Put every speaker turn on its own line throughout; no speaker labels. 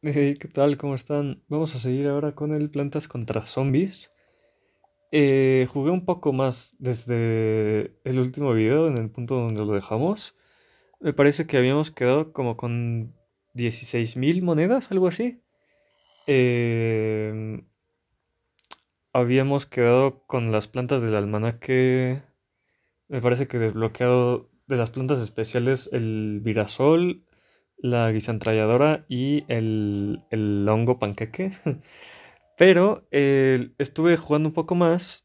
¿qué tal? ¿Cómo están? Vamos a seguir ahora con el Plantas contra Zombies. Eh, jugué un poco más desde el último video, en el punto donde lo dejamos. Me parece que habíamos quedado como con 16.000 monedas, algo así. Eh, habíamos quedado con las plantas del almanaque. Me parece que desbloqueado de las plantas especiales el virasol, la guisantralladora y el, el hongo panqueque. Pero eh, estuve jugando un poco más.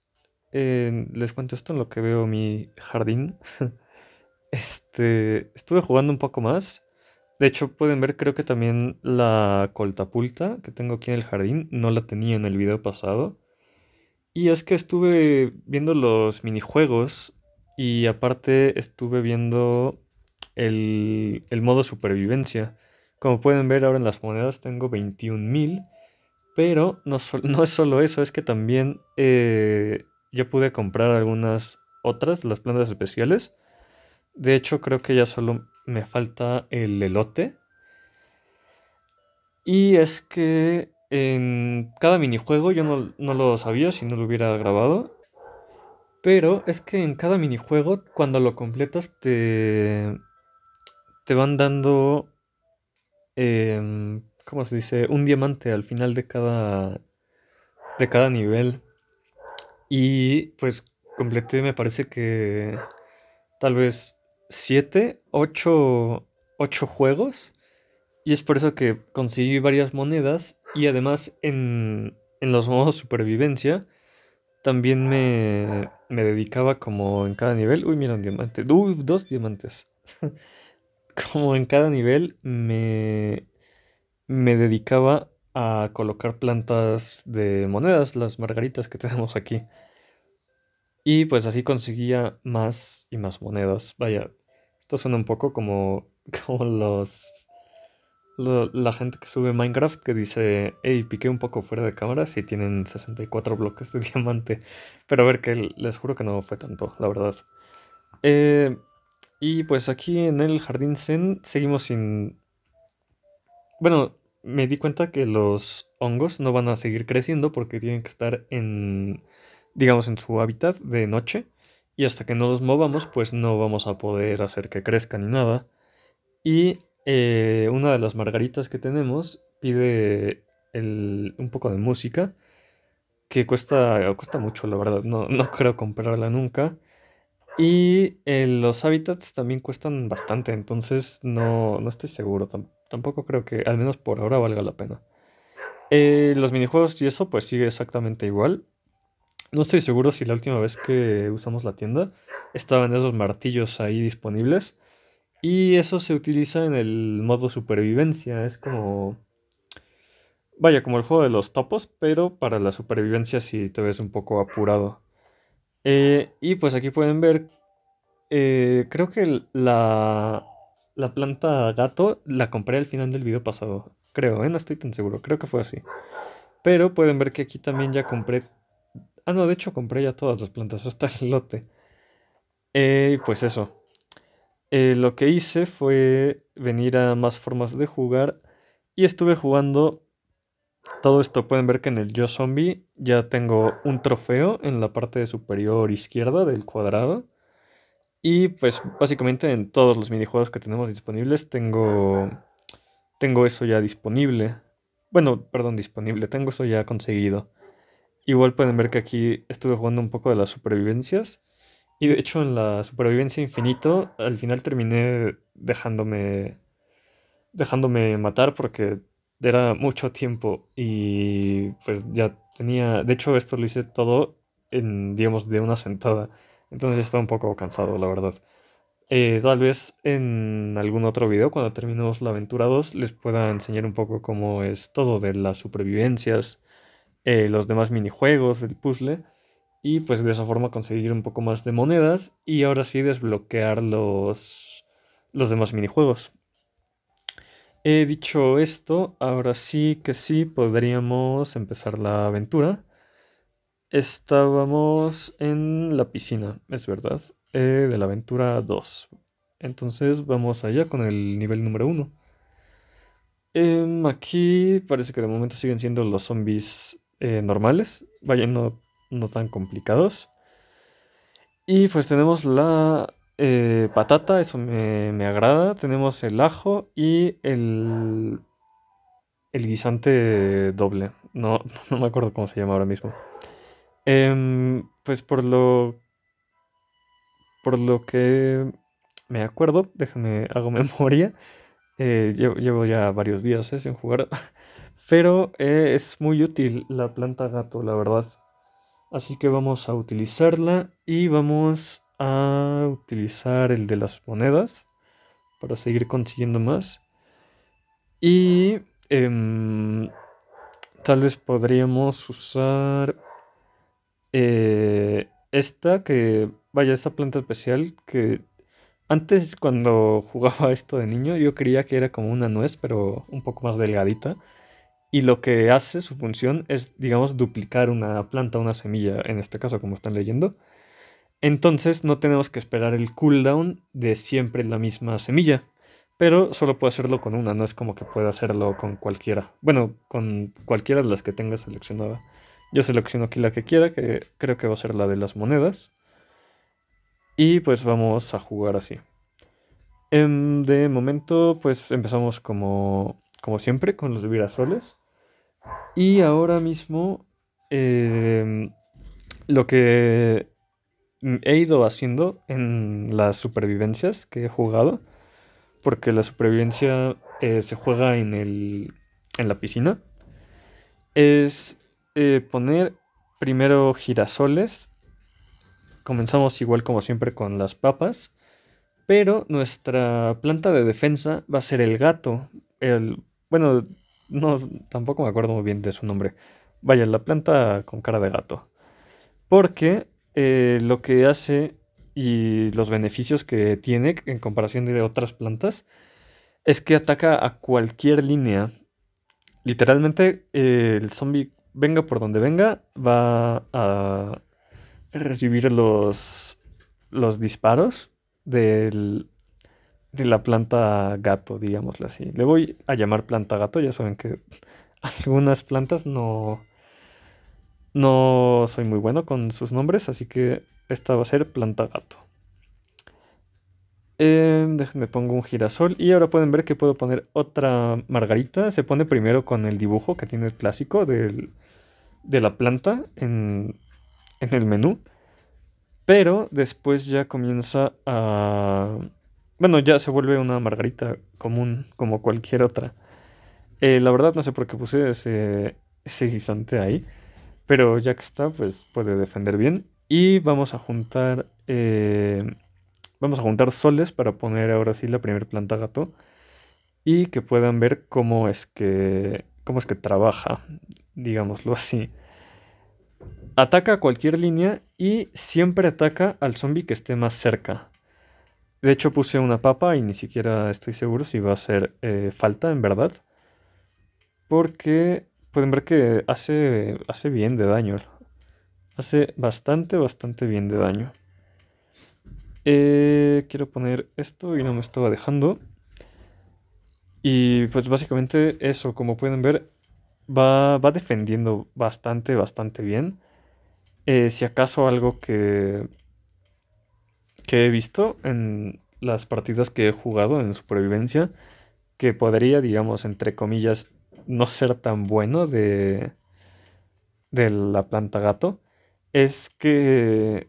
les cuento esto en lo que veo mi jardín. Este, estuve jugando un poco más. De hecho, pueden ver, creo que también la coltapulta que tengo aquí en el jardín. No la tenía en el video pasado. Y es que estuve viendo los minijuegos. Y aparte estuve viendo el, el modo supervivencia. Como pueden ver ahora en las monedas tengo 21.000, pero no, no, es solo eso, es que también eh, yo pude comprar algunas otras, las plantas especiales. De hecho creo que ya solo me falta el elote. Y es que en cada minijuego, yo no, no, lo sabía si no lo hubiera grabado, pero es que en cada minijuego cuando lo completas te, te van dando, em, ¿cómo se dice? Un diamante al final de cada, de cada nivel. Y pues completé, me parece que tal vez 7, 8, 8 juegos. Y es por eso que conseguí varias monedas. Y además en, en los modos supervivencia también me, me, dedicaba como en cada nivel. Uy, mira un diamante. Uy, dos diamantes. como en cada nivel me, me dedicaba a colocar plantas de monedas, las margaritas que tenemos aquí. Y pues así conseguía más y más monedas. Vaya, esto suena un poco como, como los... la gente que sube Minecraft que dice, hey, piqué un poco fuera de cámara si tienen 64 bloques de diamante. Pero a ver que les juro que no fue tanto, la verdad. Eh, y pues aquí en el jardín Zen seguimos sin... Bueno, me di cuenta que los hongos no van a seguir creciendo porque tienen que estar en, digamos, en su hábitat de noche. Y hasta que no los movamos, pues no vamos a poder hacer que crezcan ni nada. Y eh, una de las margaritas que tenemos pide un poco de música, que cuesta, cuesta mucho, la verdad. No, no creo comprarla nunca. Y eh, los hábitats también cuestan bastante, entonces no, estoy seguro. tampoco creo que, al menos por ahora, valga la pena. Eh, los minijuegos y eso, pues sigue exactamente igual. No estoy seguro si la última vez que usamos la tienda estaban esos martillos ahí disponibles. Y eso se utiliza en el modo supervivencia. Es como. Vaya, como el juego de los topos, pero para la supervivencia si te ves un poco apurado. Eh, y pues aquí pueden ver, eh, creo que la, la planta gato la compré al final del video pasado. Creo, ¿eh? no estoy tan seguro, creo que fue así. Pero pueden ver que aquí también ya compré... Ah, no, de hecho compré ya todas las plantas, hasta el lote. Y pues eso. lo que hice fue venir a más formas de jugar y estuve jugando todo esto pueden ver que en el Yo Zombie ya tengo un trofeo en la parte superior izquierda del cuadrado. Y pues básicamente en todos los minijuegos que tenemos disponibles tengo, tengo eso ya disponible. Bueno, perdón, disponible, tengo eso ya conseguido. Igual pueden ver que aquí estuve jugando un poco de las supervivencias. Y de hecho en la supervivencia infinito al final terminé dejándome, dejándome matar porque era mucho tiempo y pues ya tenía, de hecho esto lo hice todo en, digamos, de una sentada, entonces estaba un poco cansado, la verdad. Eh, tal vez en algún otro video, cuando terminemos la aventura 2, les pueda enseñar un poco cómo es todo de las supervivencias, eh, los demás minijuegos el puzzle, y pues de esa forma conseguir un poco más de monedas y ahora sí desbloquear los, los demás minijuegos. He dicho esto, ahora sí que sí podríamos empezar la aventura. Estábamos en la piscina, es verdad, eh, de la aventura 2. Entonces vamos allá con el nivel número 1. Em, aquí parece que de momento siguen siendo los zombies eh, normales, vaya, no tan complicados. Y pues tenemos la eh, patata, eso me, agrada. Tenemos el ajo y el, el guisante doble. No, no me acuerdo cómo se llama ahora mismo. Em, pues por lo, por lo que me acuerdo, déjame, hago memoria. Eh, llevo, llevo, ya varios días eh, sin jugar. Pero es muy útil la planta gato, la verdad. Así que vamos a utilizarla y vamos a utilizar el de las monedas para seguir consiguiendo más. Y em, tal vez podríamos usar eh, esta que, vaya, esta planta especial que antes cuando jugaba esto de niño yo creía que era como una nuez, pero un poco más delgadita. Y lo que hace su función es, digamos, duplicar una planta, una semilla, en este caso, como están leyendo. Entonces no tenemos que esperar el cooldown de siempre la misma semilla. Pero solo puedo hacerlo con una, no es como que pueda hacerlo con cualquiera. Bueno, con cualquiera de las que tenga seleccionada. Yo selecciono aquí la que quiera, que creo que va a ser la de las monedas. Y pues vamos a jugar así. Em, de momento, pues empezamos como, como siempre con los virasoles. Y ahora mismo em, lo que Mm, he ido haciendo en las supervivencias que he jugado. Porque la supervivencia eh, se juega en, el, en la piscina. Es eh, poner primero girasoles. Comenzamos igual como siempre con las papas. Pero nuestra planta de defensa va a ser el gato. El, bueno, no, tampoco me acuerdo muy bien de su nombre. Vaya, la planta con cara de gato. Porque eh, lo que hace y los beneficios que tiene en comparación de otras plantas es que ataca a cualquier línea. Literalmente eh, el zombie venga por donde venga va a recibir los, los disparos de la planta gato, digámoslo así. Le voy a llamar planta gato, ya saben que algunas plantas no no soy muy bueno con sus nombres, así que esta va a ser planta gato. Eh, déjenme pongo un girasol y ahora pueden ver que puedo poner otra margarita. Se pone primero con el dibujo que tiene el clásico de la planta en, el menú. Pero después ya comienza a... Bueno, ya se vuelve una margarita común como cualquier otra. Eh, la verdad no sé por qué puse ese, ese guisante ahí. Pero ya que está, pues puede defender bien. Y vamos a juntar. Eh, vamos a juntar soles para poner ahora sí la primera planta gato. Y que puedan ver cómo es que. cómo es que trabaja. Digámoslo así. Ataca a cualquier línea y siempre ataca al zombie que esté más cerca. De hecho puse una papa y ni siquiera estoy seguro si va a hacer eh, falta en verdad. Porque pueden ver que hace, hace bien de daño. Hace bastante, bastante bien de daño. Eh, quiero poner esto y no me estaba dejando. Y pues básicamente eso, como pueden ver, va, va defendiendo bastante, bastante bien. Eh, si acaso algo que, que he visto en las partidas que he jugado en supervivencia, que podría, digamos, entre comillas, no ser tan bueno de, de la planta gato es que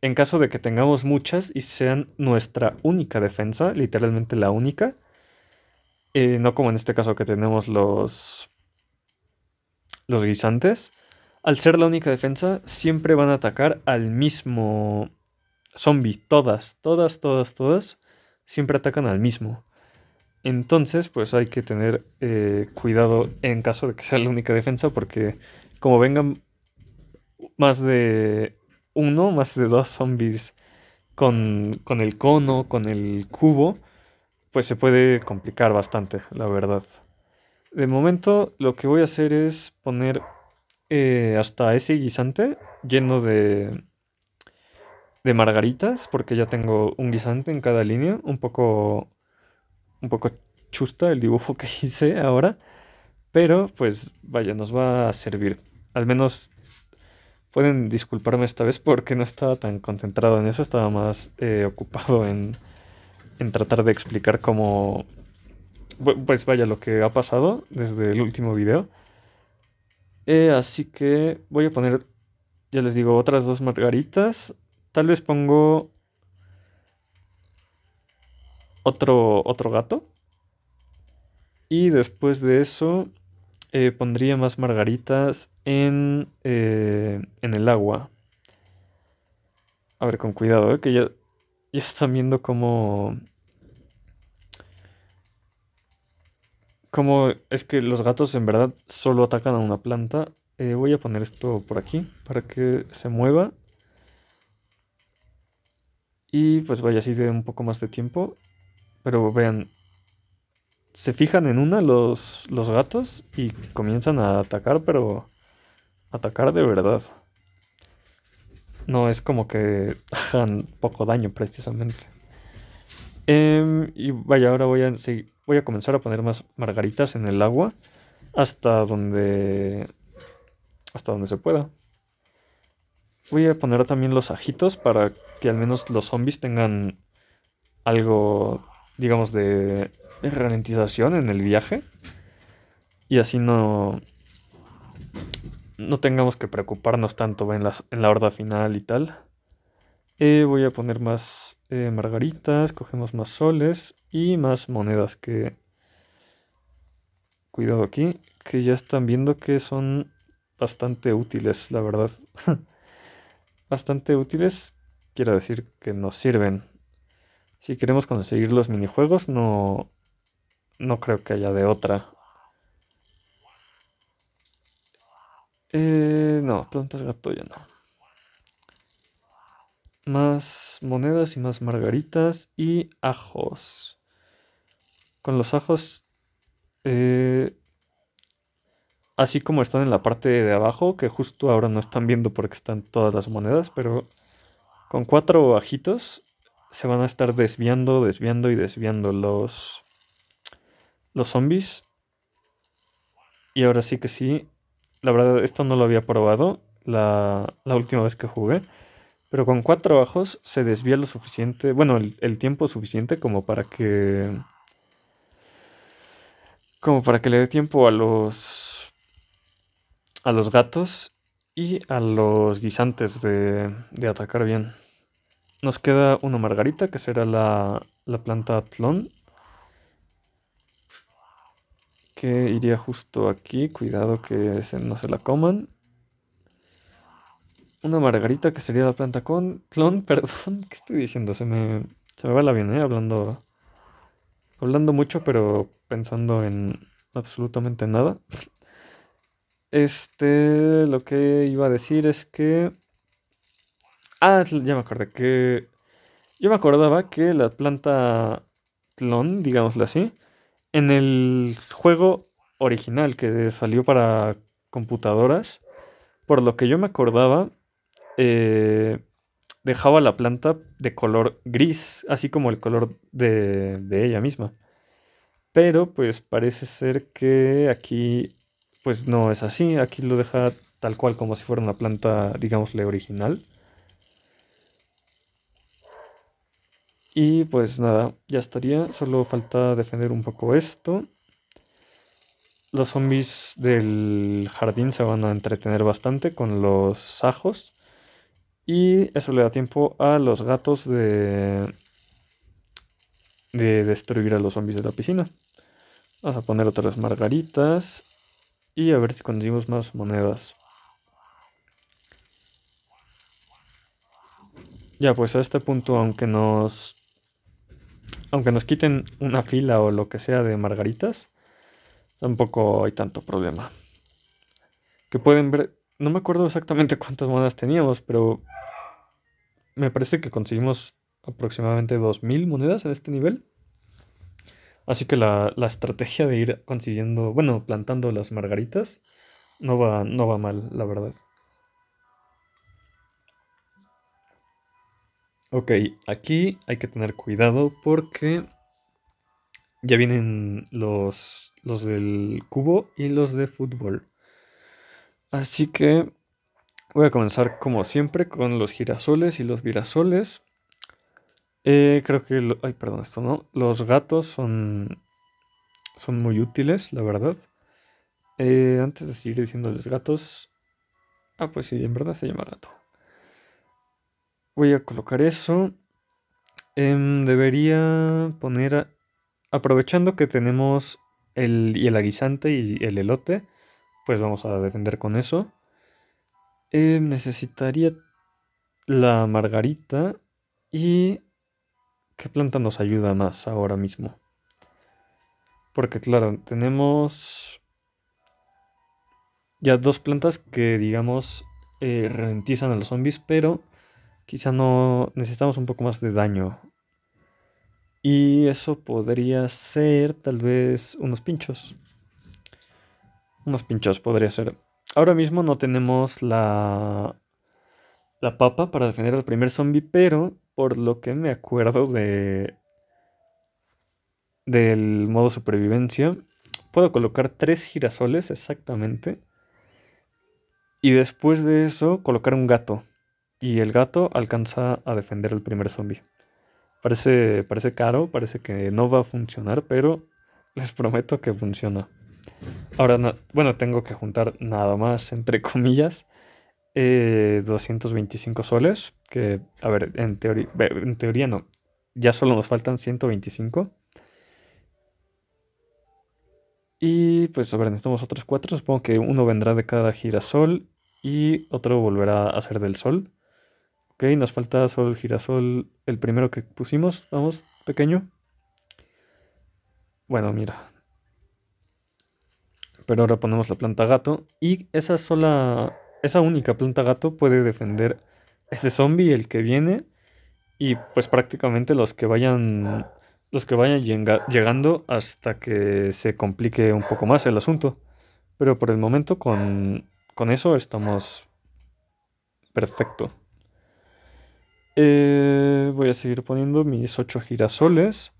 en caso de que tengamos muchas y sean nuestra única defensa, literalmente la única, eh, no como en este caso que tenemos los, los guisantes, al ser la única defensa siempre van a atacar al mismo zombie, todas, todas, todas, todas, siempre atacan al mismo. Entonces, pues hay que tener eh, cuidado en caso de que sea la única defensa, porque como vengan más de uno, más de dos zombies con, el cono, con el cubo, pues se puede complicar bastante, la verdad. De momento lo que voy a hacer es poner eh, hasta ese guisante lleno de, de margaritas, porque ya tengo un guisante en cada línea, un poco un poco chusta el dibujo que hice ahora, pero pues vaya, nos va a servir. Al menos pueden disculparme esta vez porque no estaba tan concentrado en eso, estaba más eh, ocupado en, tratar de explicar cómo, pues vaya, lo que ha pasado desde el último video. Eh, así que voy a poner, ya les digo, otras dos margaritas. Tal vez pongo otro, otro gato. Y después de eso eh, pondría más margaritas eh, en, el agua. A ver, con cuidado, eh, que ya, ya están viendo cómo... Como es que los gatos en verdad solo atacan a una planta. voy a poner esto por aquí para que se mueva. Y pues vaya así de un poco más de tiempo. Pero vean, se fijan en una los, los gatos y comienzan a atacar, pero atacar de verdad. No es como que hagan poco daño precisamente. Em, y vaya, ahora voy a, voy a comenzar a poner más margaritas en el agua hasta donde hasta donde se pueda. Voy a poner también los ajitos para que al menos los zombies tengan algo digamos, de, ralentización en el viaje y así no, no tengamos que preocuparnos tanto en la, en la horda final y tal. Eh, voy a poner más eh, margaritas, cogemos más soles y más monedas que... Cuidado aquí, que ya están viendo que son bastante útiles, la verdad. bastante útiles, quiero decir que nos sirven si queremos conseguir los minijuegos, no, no creo que haya de otra. Eh, no, plantas gato ya no. Más monedas y más margaritas y ajos. Con los ajos, eh, así como están en la parte de abajo, que justo ahora no están viendo porque están todas las monedas, pero con cuatro ajitos se van a estar desviando, desviando y desviando los, los zombies. Y ahora sí que sí. La verdad, esto no lo había probado la, la última vez que jugué. Pero con cuatro bajos se desvía lo suficiente. Bueno, el, tiempo suficiente como para que. Como para que le dé tiempo a los. A los gatos y a los guisantes de, de atacar bien. Nos queda una margarita, que será la, la planta atlón. Que iría justo aquí. Cuidado que no se la coman. Una margarita, que sería la planta con clon, perdón. ¿Qué estoy diciendo? Se me, se me va la bien, ¿eh? Hablando, hablando mucho, pero pensando en absolutamente nada. Este, lo que iba a decir es que Ah, ya me acordé que. Yo me acordaba que la planta clon, digámoslo así, en el juego original que salió para computadoras, por lo que yo me acordaba, eh, dejaba la planta de color gris, así como el color de, de ella misma. Pero pues parece ser que aquí pues no es así, aquí lo deja tal cual como si fuera una planta, digámosle, original. Y pues nada, ya estaría. Solo falta defender un poco esto. Los zombies del jardín se van a entretener bastante con los ajos. Y eso le da tiempo a los gatos de, de destruir a los zombies de la piscina. Vamos a poner otras margaritas. Y a ver si conseguimos más monedas. Ya, pues a este punto, aunque nos aunque nos quiten una fila o lo que sea de margaritas, tampoco hay tanto problema. Que pueden ver, no me acuerdo exactamente cuántas monedas teníamos, pero me parece que conseguimos aproximadamente 2.000 monedas en este nivel. Así que la, la, estrategia de ir consiguiendo, bueno, plantando las margaritas, no va, no va mal, la verdad. Ok, aquí hay que tener cuidado porque ya vienen los, los del cubo y los de fútbol. Así que voy a comenzar como siempre con los girasoles y los virasoles. Eh, creo que... ay, perdón, esto no. Los gatos son, son muy útiles, la verdad. Eh, antes de seguir diciéndoles gatos... Ah, pues sí, en verdad se llama gato. Voy a colocar eso. Em, debería poner, aprovechando que tenemos el, y el aguisante y el elote, pues vamos a defender con eso. Em, necesitaría la margarita y qué planta nos ayuda más ahora mismo. Porque claro, tenemos ya dos plantas que digamos eh, ralentizan a los zombies, pero quizá no necesitamos un poco más de daño. Y eso podría ser tal vez unos pinchos. Unos pinchos podría ser. Ahora mismo no tenemos la, la papa para defender al primer zombie, pero por lo que me acuerdo de del modo supervivencia, puedo colocar tres girasoles exactamente. Y después de eso, colocar un gato y el gato alcanza a defender al primer zombie. Parece, parece caro, parece que no va a funcionar, pero les prometo que funciona. Ahora, no, bueno, tengo que juntar nada más, entre comillas, 225 eh, soles, que, a ver, en, teoría, en teoría no, ya solo nos faltan 125. Y pues, a ver, necesitamos otros cuatro, supongo que uno vendrá de cada girasol y otro volverá a ser del sol. Ok, nos falta solo el girasol, el primero que pusimos. Vamos, pequeño. Bueno, mira. Pero ahora ponemos la planta gato. Y esa sola, esa única planta gato puede defender ese zombie, el que viene. Y pues prácticamente los que vayan, los que vayan llegando hasta que se complique un poco más el asunto. Pero por el momento con, con eso estamos perfecto. Eh, voy a seguir poniendo mis 8 girasoles.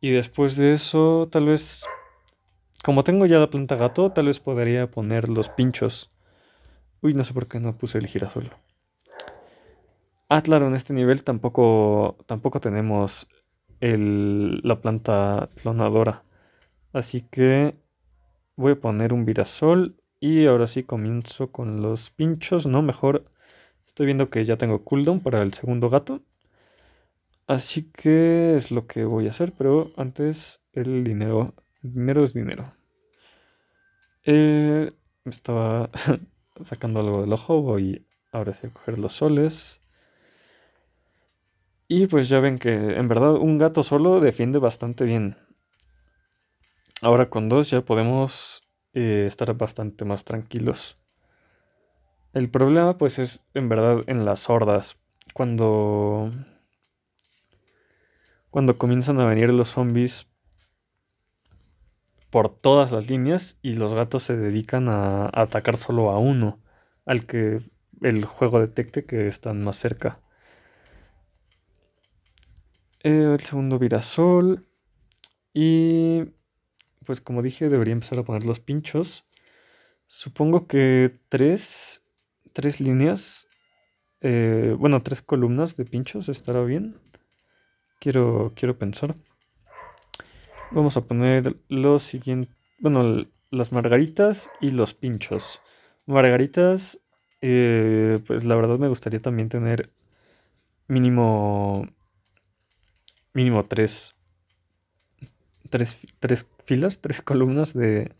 Y después de eso, tal vez... Como tengo ya la planta gato, tal vez podría poner los pinchos. Uy, no sé por qué no puse el girasol. Ah, claro, en este nivel tampoco, tampoco tenemos la planta clonadora. Así que voy a poner un virasol y ahora sí comienzo con los pinchos, no, mejor Estoy viendo que ya tengo cooldown para el segundo gato. Así que es lo que voy a hacer, pero antes el dinero. dinero es dinero. Eh, me estaba sacando algo del ojo, voy ahora a coger los soles. Y pues ya ven que en verdad un gato solo defiende bastante bien. Ahora con dos ya podemos eh, estar bastante más tranquilos. El problema pues es en verdad en las hordas. Cuando... Cuando comienzan a venir los zombies por todas las líneas y los gatos se dedican a atacar solo a uno, al que el juego detecte que están más cerca. Eh, el segundo virasol y pues como dije debería empezar a poner los pinchos. Supongo que tres tres líneas, eh, bueno, tres columnas de pinchos, estará bien. Quiero, quiero pensar. Vamos a poner lo siguiente, bueno, las margaritas y los pinchos. Margaritas, eh, pues la verdad me gustaría también tener mínimo, mínimo tres, tres, tres filas, tres columnas de,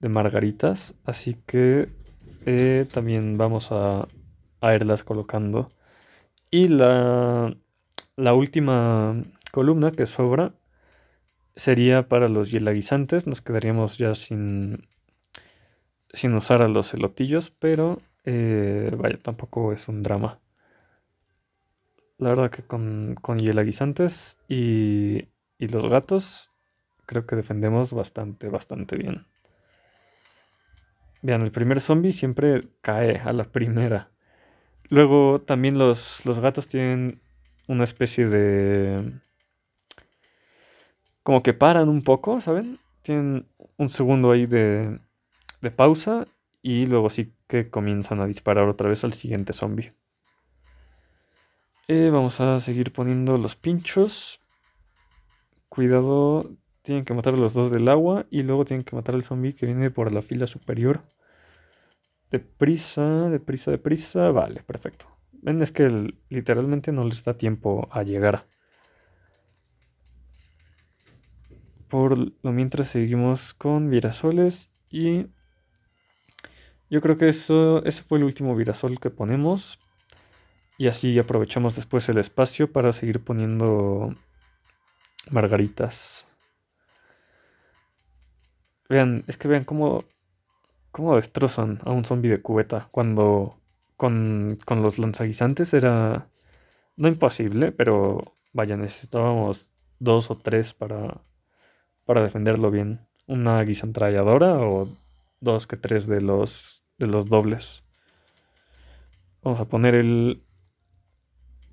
de margaritas. Así que eh, también vamos a, irlas colocando. Y la, última columna que sobra sería para los hielaguisantes. Nos quedaríamos ya sin, sin usar a los celotillos, pero eh, vaya, tampoco es un drama. La verdad que con, con hielaguisantes y, y los gatos creo que defendemos bastante, bastante bien. Vean, el primer zombie siempre cae a la primera. Luego también los, los gatos tienen una especie de... Como que paran un poco, ¿saben? Tienen un segundo ahí de, de pausa y luego sí que comienzan a disparar otra vez al siguiente zombie. Eh, vamos a seguir poniendo los pinchos. Cuidado, tienen que matar a los dos del agua y luego tienen que matar al zombie que viene por la fila superior. Deprisa, deprisa, deprisa. Vale, perfecto. Ven, es que literalmente no les da tiempo a llegar. Por lo mientras seguimos con virasoles y yo creo que eso, ese fue el último virasol que ponemos y así aprovechamos después el espacio para seguir poniendo margaritas. Vean, es que vean cómo, cómo destrozan a un zombie de cubeta cuando con, con los lanzaguisantes era no imposible, pero vaya, necesitábamos dos o tres para, para defenderlo bien. Una guisantralladora o dos que tres de los, de los dobles. Vamos a poner el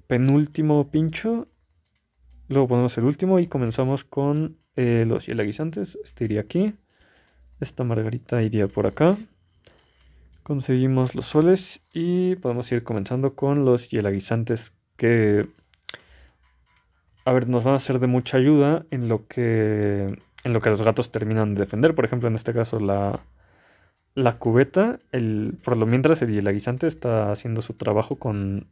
penúltimo pincho. Luego ponemos el último y comenzamos con eh, los hielaguisantes. Este iría aquí. Esta margarita iría por acá. Conseguimos los soles y podemos ir comenzando con los hielaguisantes que... A ver, nos van a ser de mucha ayuda en lo que, en lo que los gatos terminan de defender. Por ejemplo, en este caso la, la cubeta, el, por lo mientras el hielaguisante está haciendo su trabajo con,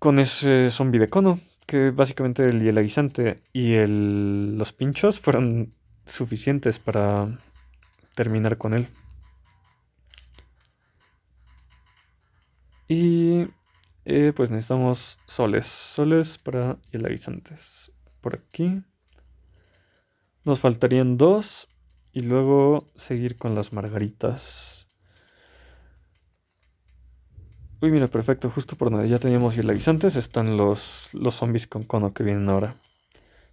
con ese zombie de cono, que básicamente el hielaguisante y los pinchos fueron suficientes para terminar con él. Y eh, pues necesitamos soles, soles para hielavizantes. Por aquí. Nos faltarían dos y luego seguir con las margaritas. Uy, mira, perfecto, justo por donde ya teníamos hielavizantes. están los, los zombies con cono que vienen ahora.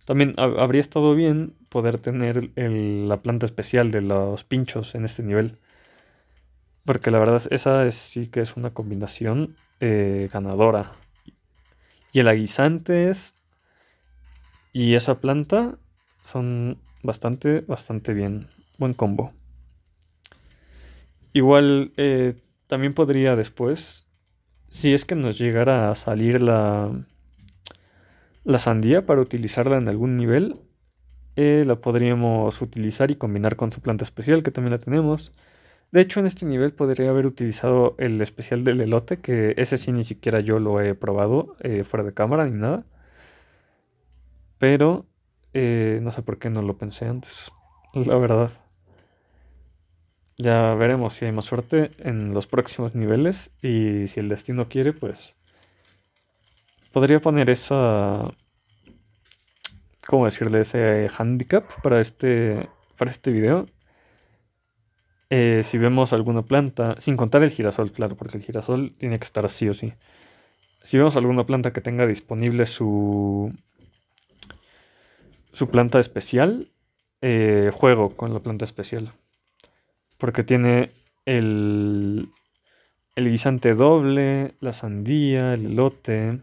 También habría estado bien poder tener la planta especial de los pinchos en este nivel. Porque la verdad, esa sí que es una combinación eh, ganadora. Y el aguisantes y esa planta son bastante, bastante bien. Buen combo. Igual eh, también podría después, si es que nos llegara a salir la, la sandía, para utilizarla en algún nivel, eh, la podríamos utilizar y combinar con su planta especial, que también la tenemos. De hecho, en este nivel podría haber utilizado el especial del elote, que ese sí ni siquiera yo lo he probado eh, fuera de cámara ni nada. Pero eh, no sé por qué no lo pensé antes, la verdad. Ya veremos si hay más suerte en los próximos niveles y si el destino quiere, pues Podría poner esa. ¿Cómo decirle? Ese handicap para este, para este video. Eh, si vemos alguna planta, sin contar el girasol, claro, porque el girasol tiene que estar así o sí. Si vemos alguna planta que tenga disponible su, su planta especial, eh, juego con la planta especial. Porque tiene el, el guisante doble, la sandía, el elote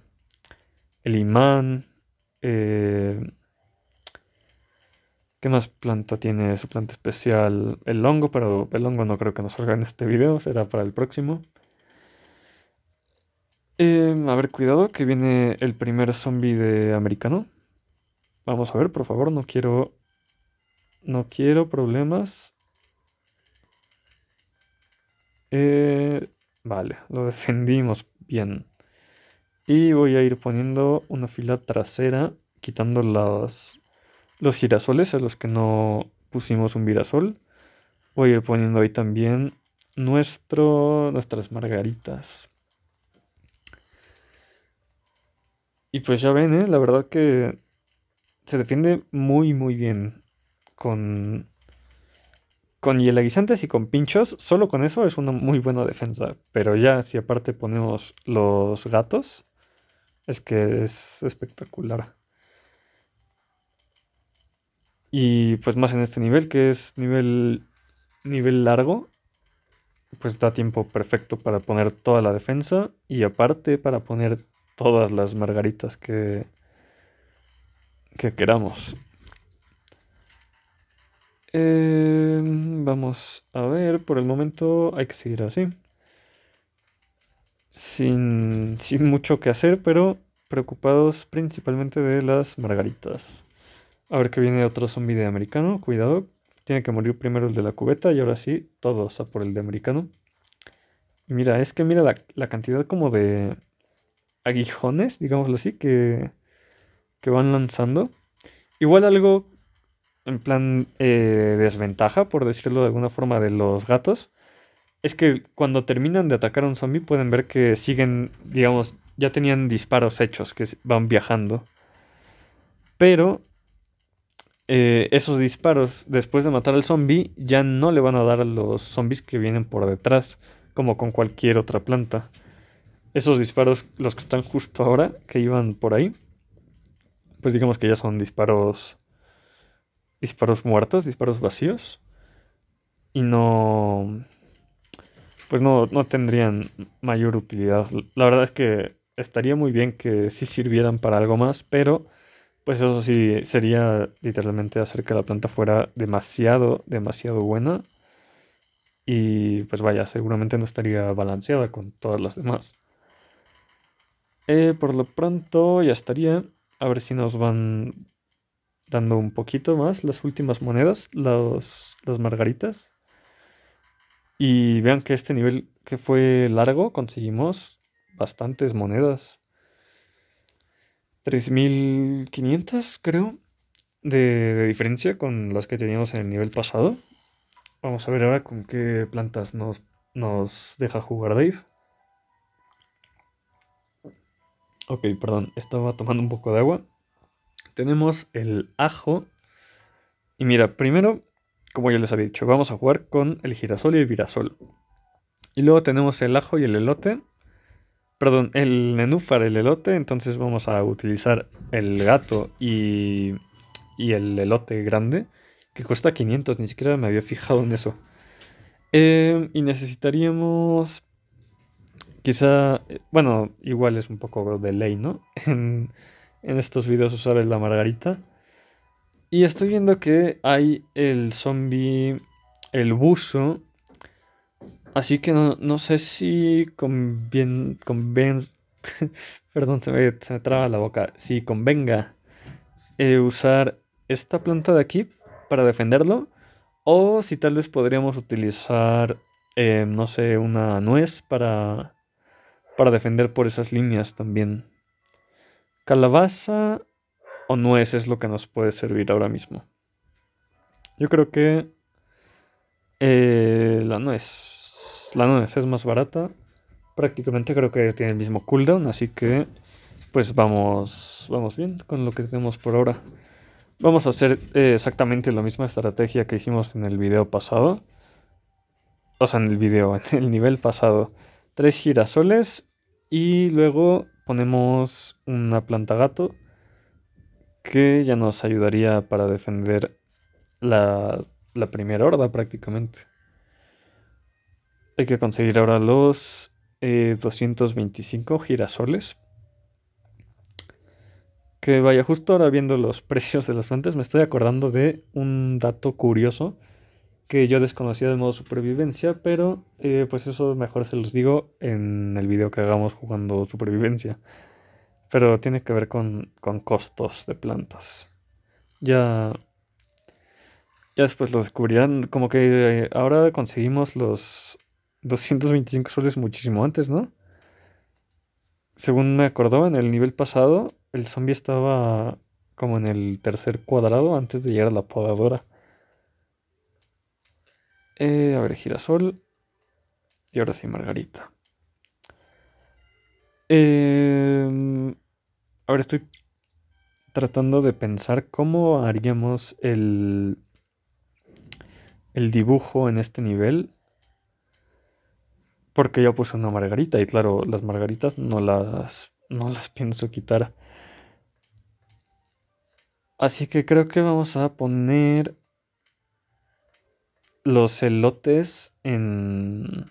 el imán. Eh, ¿Qué más planta tiene su planta especial? El hongo, pero el hongo no creo que nos salga en este video, será para el próximo. Em, a ver, cuidado, que viene el primer zombie de americano. Vamos a ver, por favor, no quiero... No quiero problemas. Eh, vale, lo defendimos bien. Y voy a ir poniendo una fila trasera, quitando los girasoles a los que no pusimos un girasol. Voy a ir poniendo ahí también nuestro, nuestras margaritas. Y pues ya ven, ¿eh? la verdad que se defiende muy, muy bien con, con hielaguisantes y con pinchos. Solo con eso es una muy buena defensa. Pero ya si aparte ponemos los gatos, es que es espectacular. Y pues más en este nivel, que es nivel, nivel largo, pues da tiempo perfecto para poner toda la defensa y aparte para poner todas las margaritas que, que queramos. Em, vamos a ver, por el momento hay que seguir así sin, sin mucho que hacer, pero preocupados principalmente de las margaritas. A ver que viene otro zombie de americano, cuidado. Tiene que morir primero el de la cubeta y ahora sí, todos a por el de americano. Mira, es que mira la, cantidad como de aguijones, digámoslo así, que, que van lanzando. Igual algo en plan eh, desventaja, por decirlo de alguna forma, de los gatos, es que cuando terminan de atacar a un zombie pueden ver que siguen, digamos, ya tenían disparos hechos que van viajando. Pero eh, esos disparos, después de matar al zombie, ya no le van a dar a los zombies que vienen por detrás, como con cualquier otra planta. Esos disparos, los que están justo ahora, que iban por ahí, pues digamos que ya son disparos... Disparos muertos, disparos vacíos. Y no pues no, tendrían mayor utilidad. La verdad es que estaría muy bien que sí sirvieran para algo más, pero pues eso sí sería literalmente hacer que la planta fuera demasiado, demasiado buena. Y pues vaya, seguramente no estaría balanceada con todas las demás. Eh, por lo pronto ya estaría. A ver si nos van dando un poquito más las últimas monedas, los, las margaritas. Y vean que este nivel que fue largo, conseguimos bastantes monedas. 3.500, creo, de, diferencia con las que teníamos en el nivel pasado. Vamos a ver ahora con qué plantas nos, nos deja jugar Dave. Ok, perdón, estaba tomando un poco de agua. Tenemos el ajo. Y mira, primero como ya les había dicho, vamos a jugar con el girasol y el virasol. Y luego tenemos el ajo y el elote. Perdón, el nenúfar, el elote. Entonces vamos a utilizar el gato y, y el elote grande, que cuesta 500. Ni siquiera me había fijado en eso. Em, y necesitaríamos... Quizá... Eh, bueno, igual es un poco de ley, ¿no? En, en estos videos usar la margarita. Y estoy viendo que hay el zombie, el buzo. Así que no, sé si conviene perdón, se me, se me, traba la boca. Si convenga eh, usar esta planta de aquí para defenderlo. O si tal vez podríamos utilizar, eh, no sé, una nuez para, para defender por esas líneas también. Calabaza o nuez es lo que nos puede servir ahora mismo. Yo creo que eh, la nuez. La nuez es más barata. Prácticamente creo que tiene el mismo cooldown. Así que pues vamos, vamos bien con lo que tenemos por ahora. Vamos a hacer eh, exactamente la misma estrategia que hicimos en el video pasado. O sea, en el video, en el nivel pasado. Tres girasoles y luego ponemos una planta gato que ya nos ayudaría para defender la, primera horda prácticamente. Hay que conseguir ahora los 225 eh, girasoles. Que vaya, justo ahora viendo los precios de las plantas, me estoy acordando de un dato curioso que yo desconocía del modo supervivencia, pero eh, pues eso mejor se los digo en el video que hagamos jugando supervivencia pero tiene que ver con, con costos de plantas. Ya, ya después lo descubrirán, como que eh, ahora conseguimos los 225 soles muchísimo antes, ¿no? Según me acordó, en el nivel pasado, el zombie estaba como en el tercer cuadrado antes de llegar a la podadora. Eh, a ver, girasol. Y ahora sí, margarita. Eh, Ahora estoy tratando de pensar cómo haríamos el, el dibujo en este nivel. Porque yo puse una margarita y claro, las margaritas no las, no las pienso quitar. Así que creo que vamos a poner los elotes en,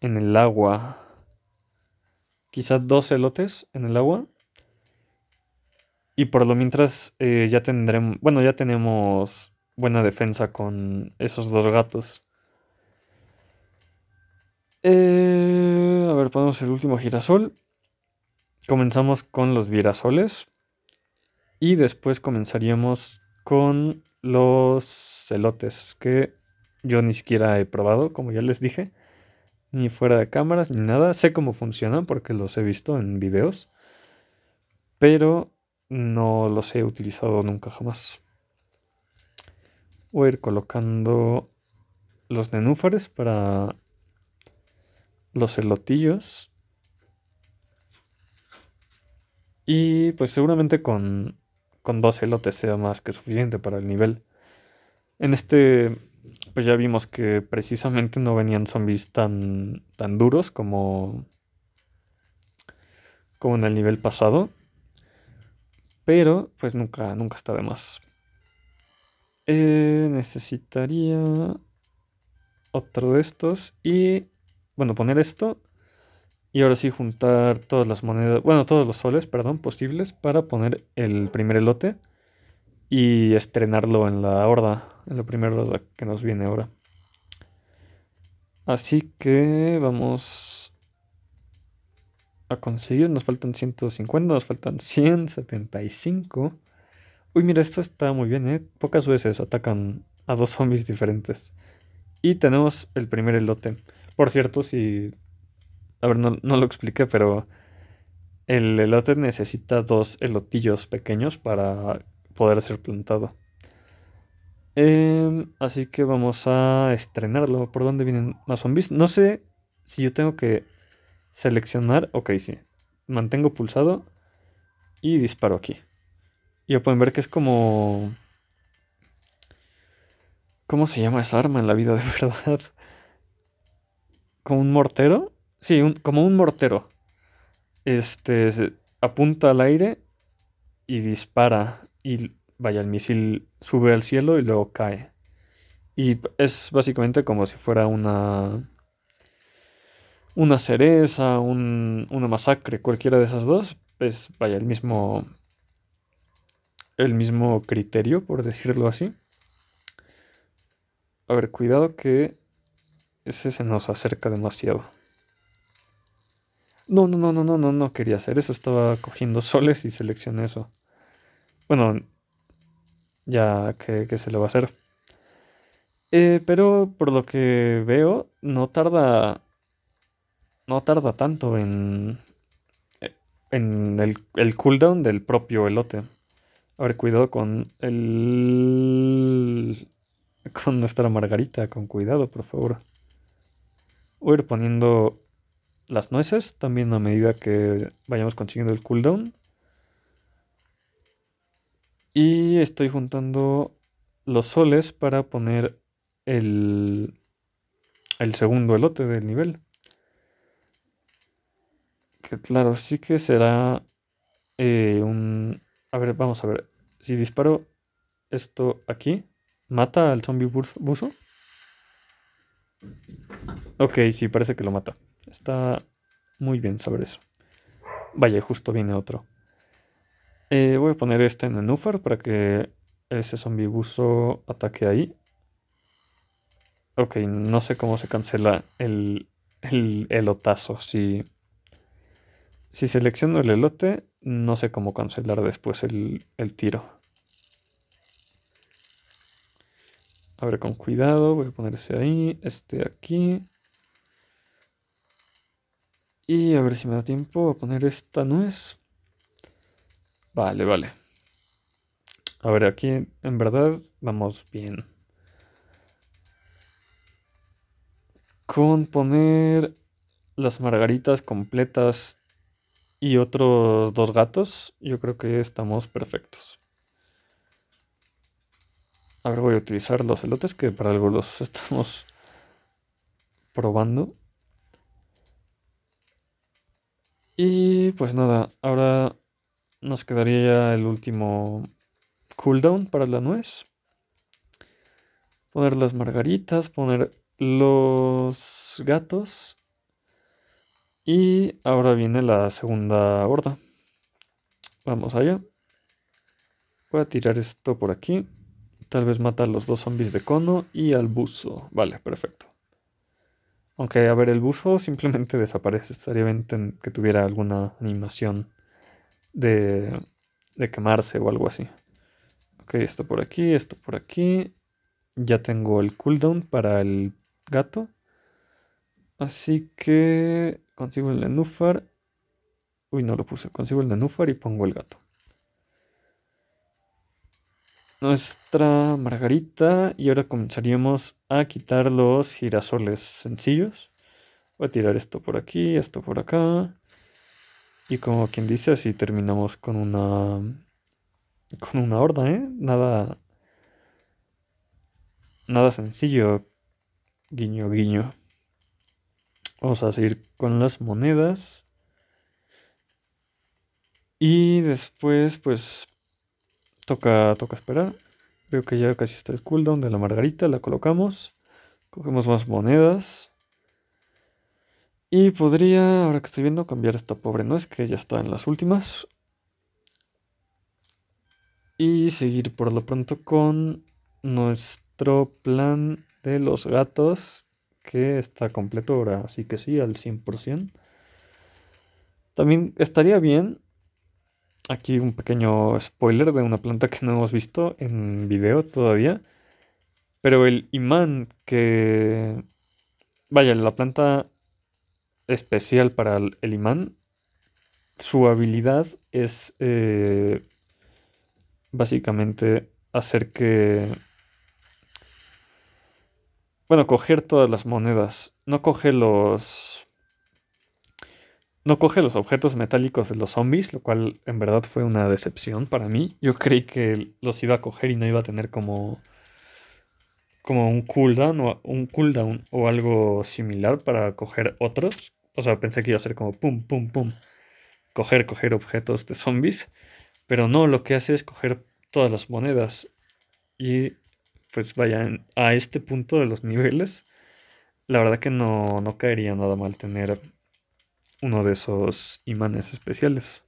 en el agua quizás dos elotes en el agua. Y por lo mientras eh, ya tendremos, bueno, ya tenemos buena defensa con esos dos gatos. Eh, a ver, ponemos el último girasol. Comenzamos con los girasoles. Y después comenzaríamos con los elotes. que yo ni siquiera he probado, como ya les dije ni fuera de cámaras, ni nada. Sé cómo funcionan porque los he visto en videos, pero no los he utilizado nunca jamás. Voy a ir colocando los nenúfares para los elotillos. Y pues seguramente con, con dos elotes sea más que suficiente para el nivel. En este pues ya vimos que precisamente no venían zombies tan, tan duros como, como en el nivel pasado. Pero pues nunca, nunca está de más. Eh, necesitaría otro de estos y, bueno, poner esto. Y ahora sí juntar todas las monedas, bueno, todos los soles, perdón, posibles para poner el primer elote y estrenarlo en la horda lo primero que nos viene ahora. Así que vamos a conseguir. Nos faltan 150, nos faltan 175. Uy, mira, esto está muy bien, ¿eh? Pocas veces atacan a dos zombies diferentes. Y tenemos el primer elote. Por cierto, si... A ver, no, no lo expliqué, pero... El elote necesita dos elotillos pequeños para poder ser plantado. Em, así que vamos a estrenarlo. ¿Por dónde vienen las zombies? No sé si yo tengo que seleccionar. Ok, sí. Mantengo pulsado y disparo aquí. Y ya pueden ver que es como... ¿Cómo se llama esa arma en la vida de verdad? ¿Como un mortero? Sí, como un mortero. Este, apunta al aire y dispara. Y vaya, el misil sube al cielo y luego cae. Y es básicamente como si fuera una. Una cereza, un, una masacre, cualquiera de esas dos. pues vaya, el mismo. El mismo criterio, por decirlo así. A ver, cuidado que. Ese se nos acerca demasiado. No, no, no, no, no, no, no quería hacer eso. Estaba cogiendo soles y seleccioné eso. Bueno, ya que, se lo va a hacer. Eh, pero por lo que veo, no tarda. No tarda tanto en. Eh, en el, el cooldown del propio elote. A ver, cuidado con el. Con nuestra margarita, con cuidado, por favor. Voy a ir poniendo las nueces también a medida que vayamos consiguiendo el cooldown. Y estoy juntando los soles para poner el, el segundo elote del nivel. Que claro, sí que será eh, un... A ver, vamos a ver. Si disparo esto aquí, ¿mata al zombie buzo? Ok, sí, parece que lo mata. Está muy bien saber eso. Vaya, justo viene otro. Eh, voy a poner este en el nufar para que ese zombie ataque ahí. Ok, no sé cómo se cancela el, el elotazo. Si, si selecciono el elote, no sé cómo cancelar después el, el tiro. ver, con cuidado, voy a ponerse ahí, este aquí. Y a ver si me da tiempo a poner esta nuez. Vale, vale. A ver, aquí en verdad vamos bien. Con poner las margaritas completas y otros dos gatos, yo creo que estamos perfectos. A ver, voy a utilizar los elotes que para algo los estamos probando. Y pues nada, ahora nos quedaría ya el último cooldown para la nuez. Poner las margaritas, poner los gatos. Y ahora viene la segunda horda. Vamos allá. Voy a tirar esto por aquí. Tal vez mata a los dos zombies de cono y al buzo. Vale, perfecto. Aunque, a ver, el buzo simplemente desaparece. Estaría bien que tuviera alguna animación de, quemarse o algo así. Ok, esto por aquí, esto por aquí. Ya tengo el cooldown para el gato. Así que consigo el nenúfar. Uy, no lo puse. Consigo el nenúfar y pongo el gato. Nuestra margarita. Y ahora comenzaríamos a quitar los girasoles sencillos. Voy a tirar esto por aquí, esto por acá. Y como quien dice, así terminamos con una. con una horda, ¿eh? Nada. Nada sencillo. Guiño, guiño. Vamos a seguir con las monedas. Y después, pues. Toca, toca esperar. Veo que ya casi está el cooldown de la margarita. La colocamos. Cogemos más monedas. Y podría, ahora que estoy viendo, cambiar esta pobre nuez que ya está en las últimas. Y seguir por lo pronto con nuestro plan de los gatos que está completo ahora, así que sí, al 100%. También estaría bien, aquí un pequeño spoiler de una planta que no hemos visto en video todavía, pero el imán que... Vaya, la planta especial para el imán. Su habilidad es eh, básicamente hacer que... Bueno, coger todas las monedas. No coge los... No coge los objetos metálicos de los zombies, lo cual en verdad fue una decepción para mí. Yo creí que los iba a coger y no iba a tener como como un cooldown o un cooldown o algo similar para coger otros. O sea, pensé que iba a ser como pum, pum, pum. Coger, coger objetos de zombies. Pero no, lo que hace es coger todas las monedas. Y pues vayan a este punto de los niveles. La verdad que no, no caería nada mal tener uno de esos imanes especiales.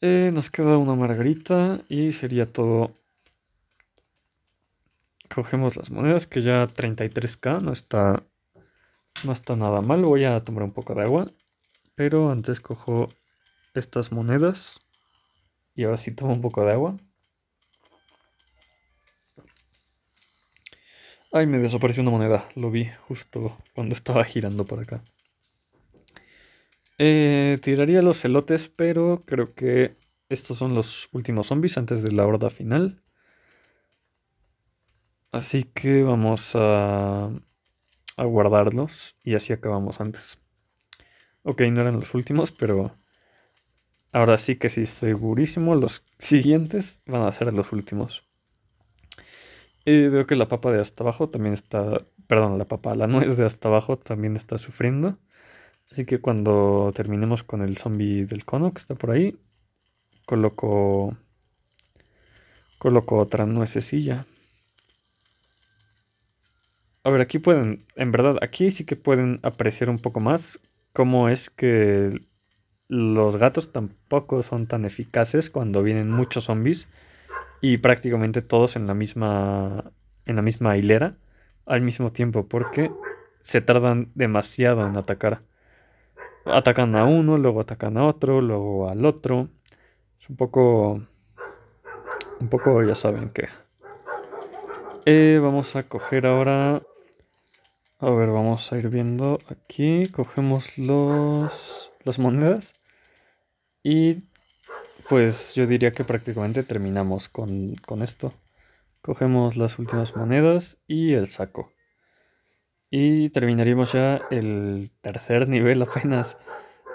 Eh, nos queda una margarita y sería todo. Cogemos las monedas que ya 33k no está no está nada mal, voy a tomar un poco de agua. Pero antes cojo estas monedas. Y ahora sí tomo un poco de agua. Ay, me desapareció una moneda. Lo vi justo cuando estaba girando por acá. Eh, tiraría los elotes, pero creo que estos son los últimos zombies antes de la horda final. Así que vamos a a guardarlos y así acabamos antes. Ok, no eran los últimos, pero ahora sí que sí, segurísimo, los siguientes van a ser los últimos. Y eh, veo que la papa de hasta abajo también está, perdón, la papa, la nuez de hasta abajo también está sufriendo. Así que cuando terminemos con el zombie del cono que está por ahí, coloco, coloco otra nuececilla. A ver, aquí pueden, en verdad, aquí sí que pueden apreciar un poco más cómo es que los gatos tampoco son tan eficaces cuando vienen muchos zombies y prácticamente todos en la misma en la misma hilera al mismo tiempo porque se tardan demasiado en atacar. Atacan a uno, luego atacan a otro, luego al otro. Es un poco un poco ya saben que eh, vamos a coger ahora a ver, vamos a ir viendo aquí. Cogemos los, las monedas. Y pues yo diría que prácticamente terminamos con, esto. Cogemos las últimas monedas y el saco. Y terminaríamos ya el tercer nivel apenas.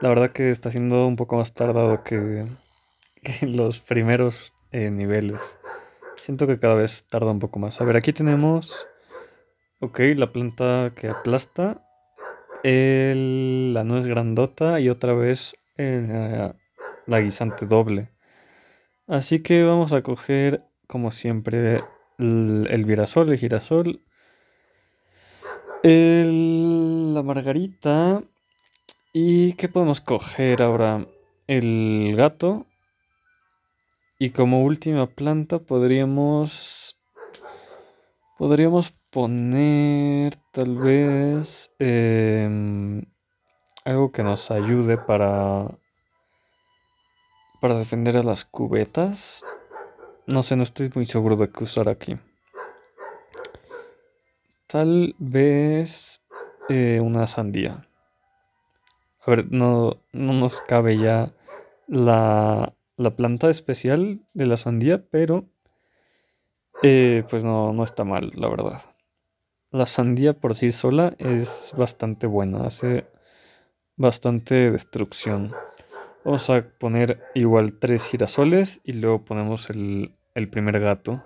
La verdad que está siendo un poco más tardado que, los primeros eh, niveles. Siento que cada vez tarda un poco más. A ver, aquí tenemos Ok, la planta que aplasta. la nuez grandota y otra vez eh, la, guisante doble. Así que vamos a coger, como siempre, el, el virasol, el girasol, el, la margarita. ¿Y qué podemos coger ahora? El gato. Y como última planta podríamos... Podríamos poner tal vez em, algo que nos ayude para, para defender a las cubetas. No sé, no estoy muy seguro de qué usar aquí. Tal vez eh, una sandía. A ver, no, nos cabe ya la, planta especial de la sandía, pero eh, pues no está mal, la verdad la sandía por sí sola es bastante buena, hace bastante destrucción. Vamos a poner igual tres girasoles y luego ponemos el, primer gato.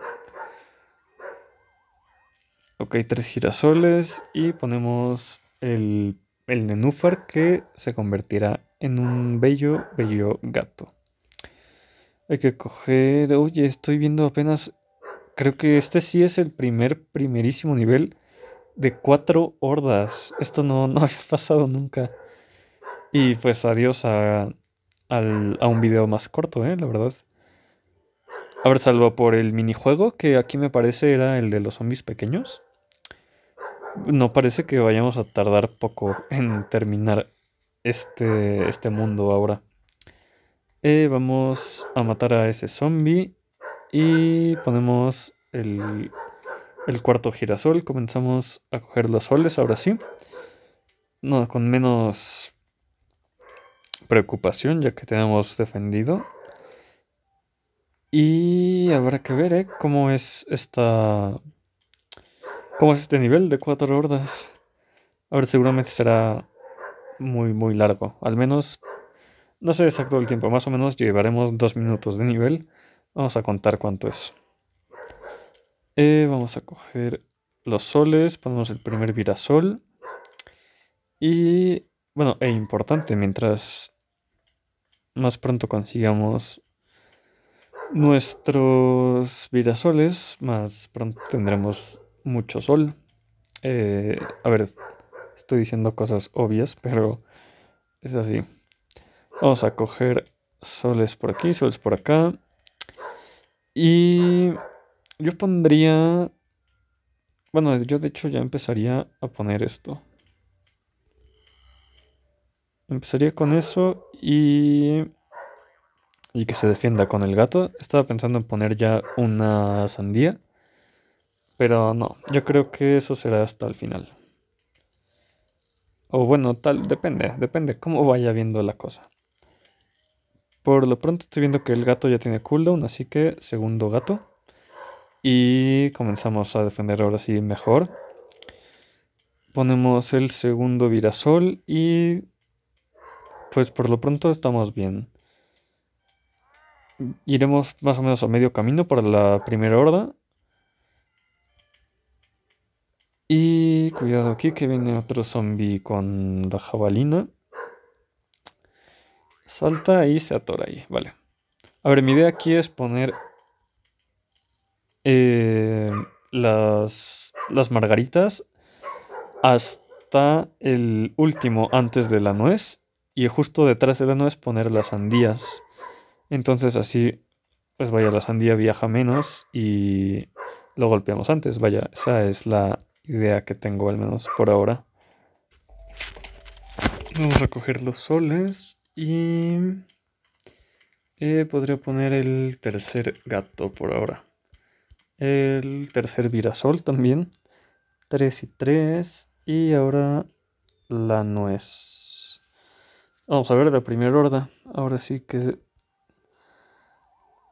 Ok, tres girasoles y ponemos el, el nenúfar que se convertirá en un bello, bello gato. Hay que coger... Oye, estoy viendo apenas... Creo que este sí es el primer, primerísimo nivel de cuatro hordas. Esto no, no había pasado nunca. Y pues adiós a, a un video más corto, ¿eh? la verdad. A ver, salvo por el minijuego, que aquí me parece era el de los zombies pequeños. No parece que vayamos a tardar poco en terminar este, este mundo ahora. Eh, vamos a matar a ese zombie y ponemos el el cuarto girasol, comenzamos a coger los soles, ahora sí. No, con menos preocupación, ya que tenemos defendido. Y habrá que ver, ¿eh? Cómo es esta... Cómo es este nivel de cuatro hordas. A ver, seguramente será muy, muy largo. Al menos, no sé exacto el tiempo, más o menos llevaremos dos minutos de nivel. Vamos a contar cuánto es. Eh, vamos a coger los soles, ponemos el primer virasol. Y bueno, e importante, mientras más pronto consigamos nuestros virasoles, más pronto tendremos mucho sol. Eh, a ver, estoy diciendo cosas obvias, pero es así. Vamos a coger soles por aquí, soles por acá. Y yo pondría... Bueno, yo de hecho ya empezaría a poner esto. Empezaría con eso y... Y que se defienda con el gato. Estaba pensando en poner ya una sandía. Pero no, yo creo que eso será hasta el final. O bueno, tal, depende, depende cómo vaya viendo la cosa. Por lo pronto estoy viendo que el gato ya tiene cooldown, así que segundo gato. Y comenzamos a defender ahora sí mejor. Ponemos el segundo virasol y pues por lo pronto estamos bien. Iremos más o menos a medio camino para la primera horda. Y cuidado aquí que viene otro zombie con la jabalina. Salta y se atora ahí, vale. A ver, mi idea aquí es poner eh, las, las margaritas hasta el último antes de la nuez y justo detrás de la nuez poner las sandías. Entonces así, pues vaya, la sandía viaja menos y lo golpeamos antes. Vaya, esa es la idea que tengo al menos por ahora. Vamos a coger los soles y eh, podría poner el tercer gato por ahora el tercer virasol también, 3 y 3, y ahora la nuez. Vamos a ver la primera horda, ahora sí que...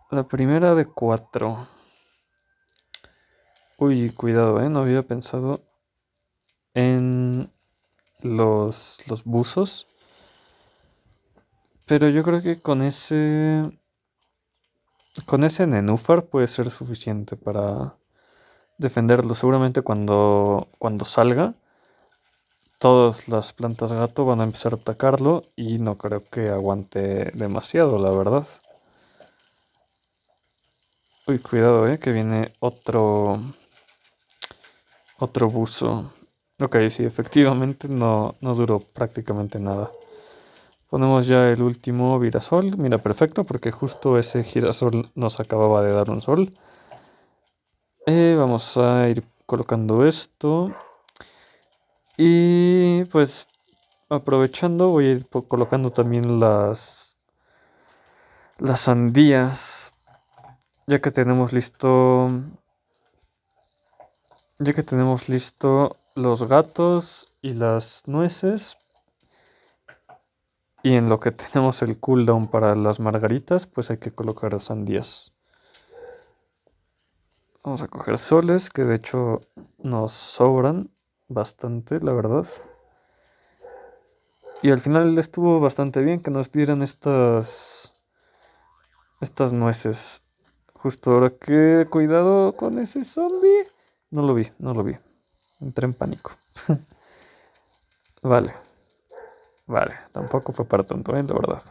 La primera de 4. Uy, cuidado, ¿eh? No había pensado en los, los buzos. Pero yo creo que con ese con ese nenúfar puede ser suficiente para defenderlo. Seguramente cuando, cuando salga, todas las plantas gato van a empezar a atacarlo y no creo que aguante demasiado, la verdad. Uy, cuidado, eh, que viene otro... Otro buzo. Ok, sí, efectivamente no, no duró prácticamente nada. Ponemos ya el último girasol. Mira, perfecto, porque justo ese girasol nos acababa de dar un sol. Eh, vamos a ir colocando esto. Y pues aprovechando voy a ir colocando también las, las sandías. Ya que tenemos listo... Ya que tenemos listo los gatos y las nueces, y en lo que tenemos el cooldown para las margaritas, pues hay que colocar sandías. Vamos a coger soles, que de hecho nos sobran bastante, la verdad. Y al final estuvo bastante bien que nos dieran estas estas nueces. Justo ahora que cuidado con ese zombie. No lo vi, no lo vi. Entré en pánico. vale. Vale, tampoco fue para tanto, ¿eh? la verdad.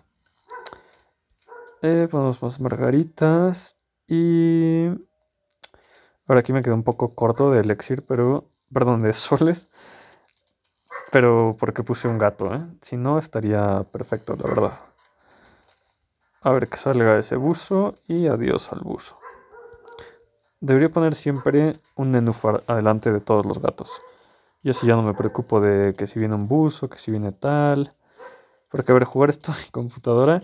Eh, ponemos más margaritas. Y. Ahora aquí me quedo un poco corto de elixir, pero. Perdón, de soles. Pero porque puse un gato, ¿eh? Si no, estaría perfecto, la verdad. A ver que salga ese buzo y adiós al buzo. Debería poner siempre un nenúfar adelante de todos los gatos. Y así ya no me preocupo de que si viene un buzo, que si viene tal. Porque, a ver, jugar esto en computadora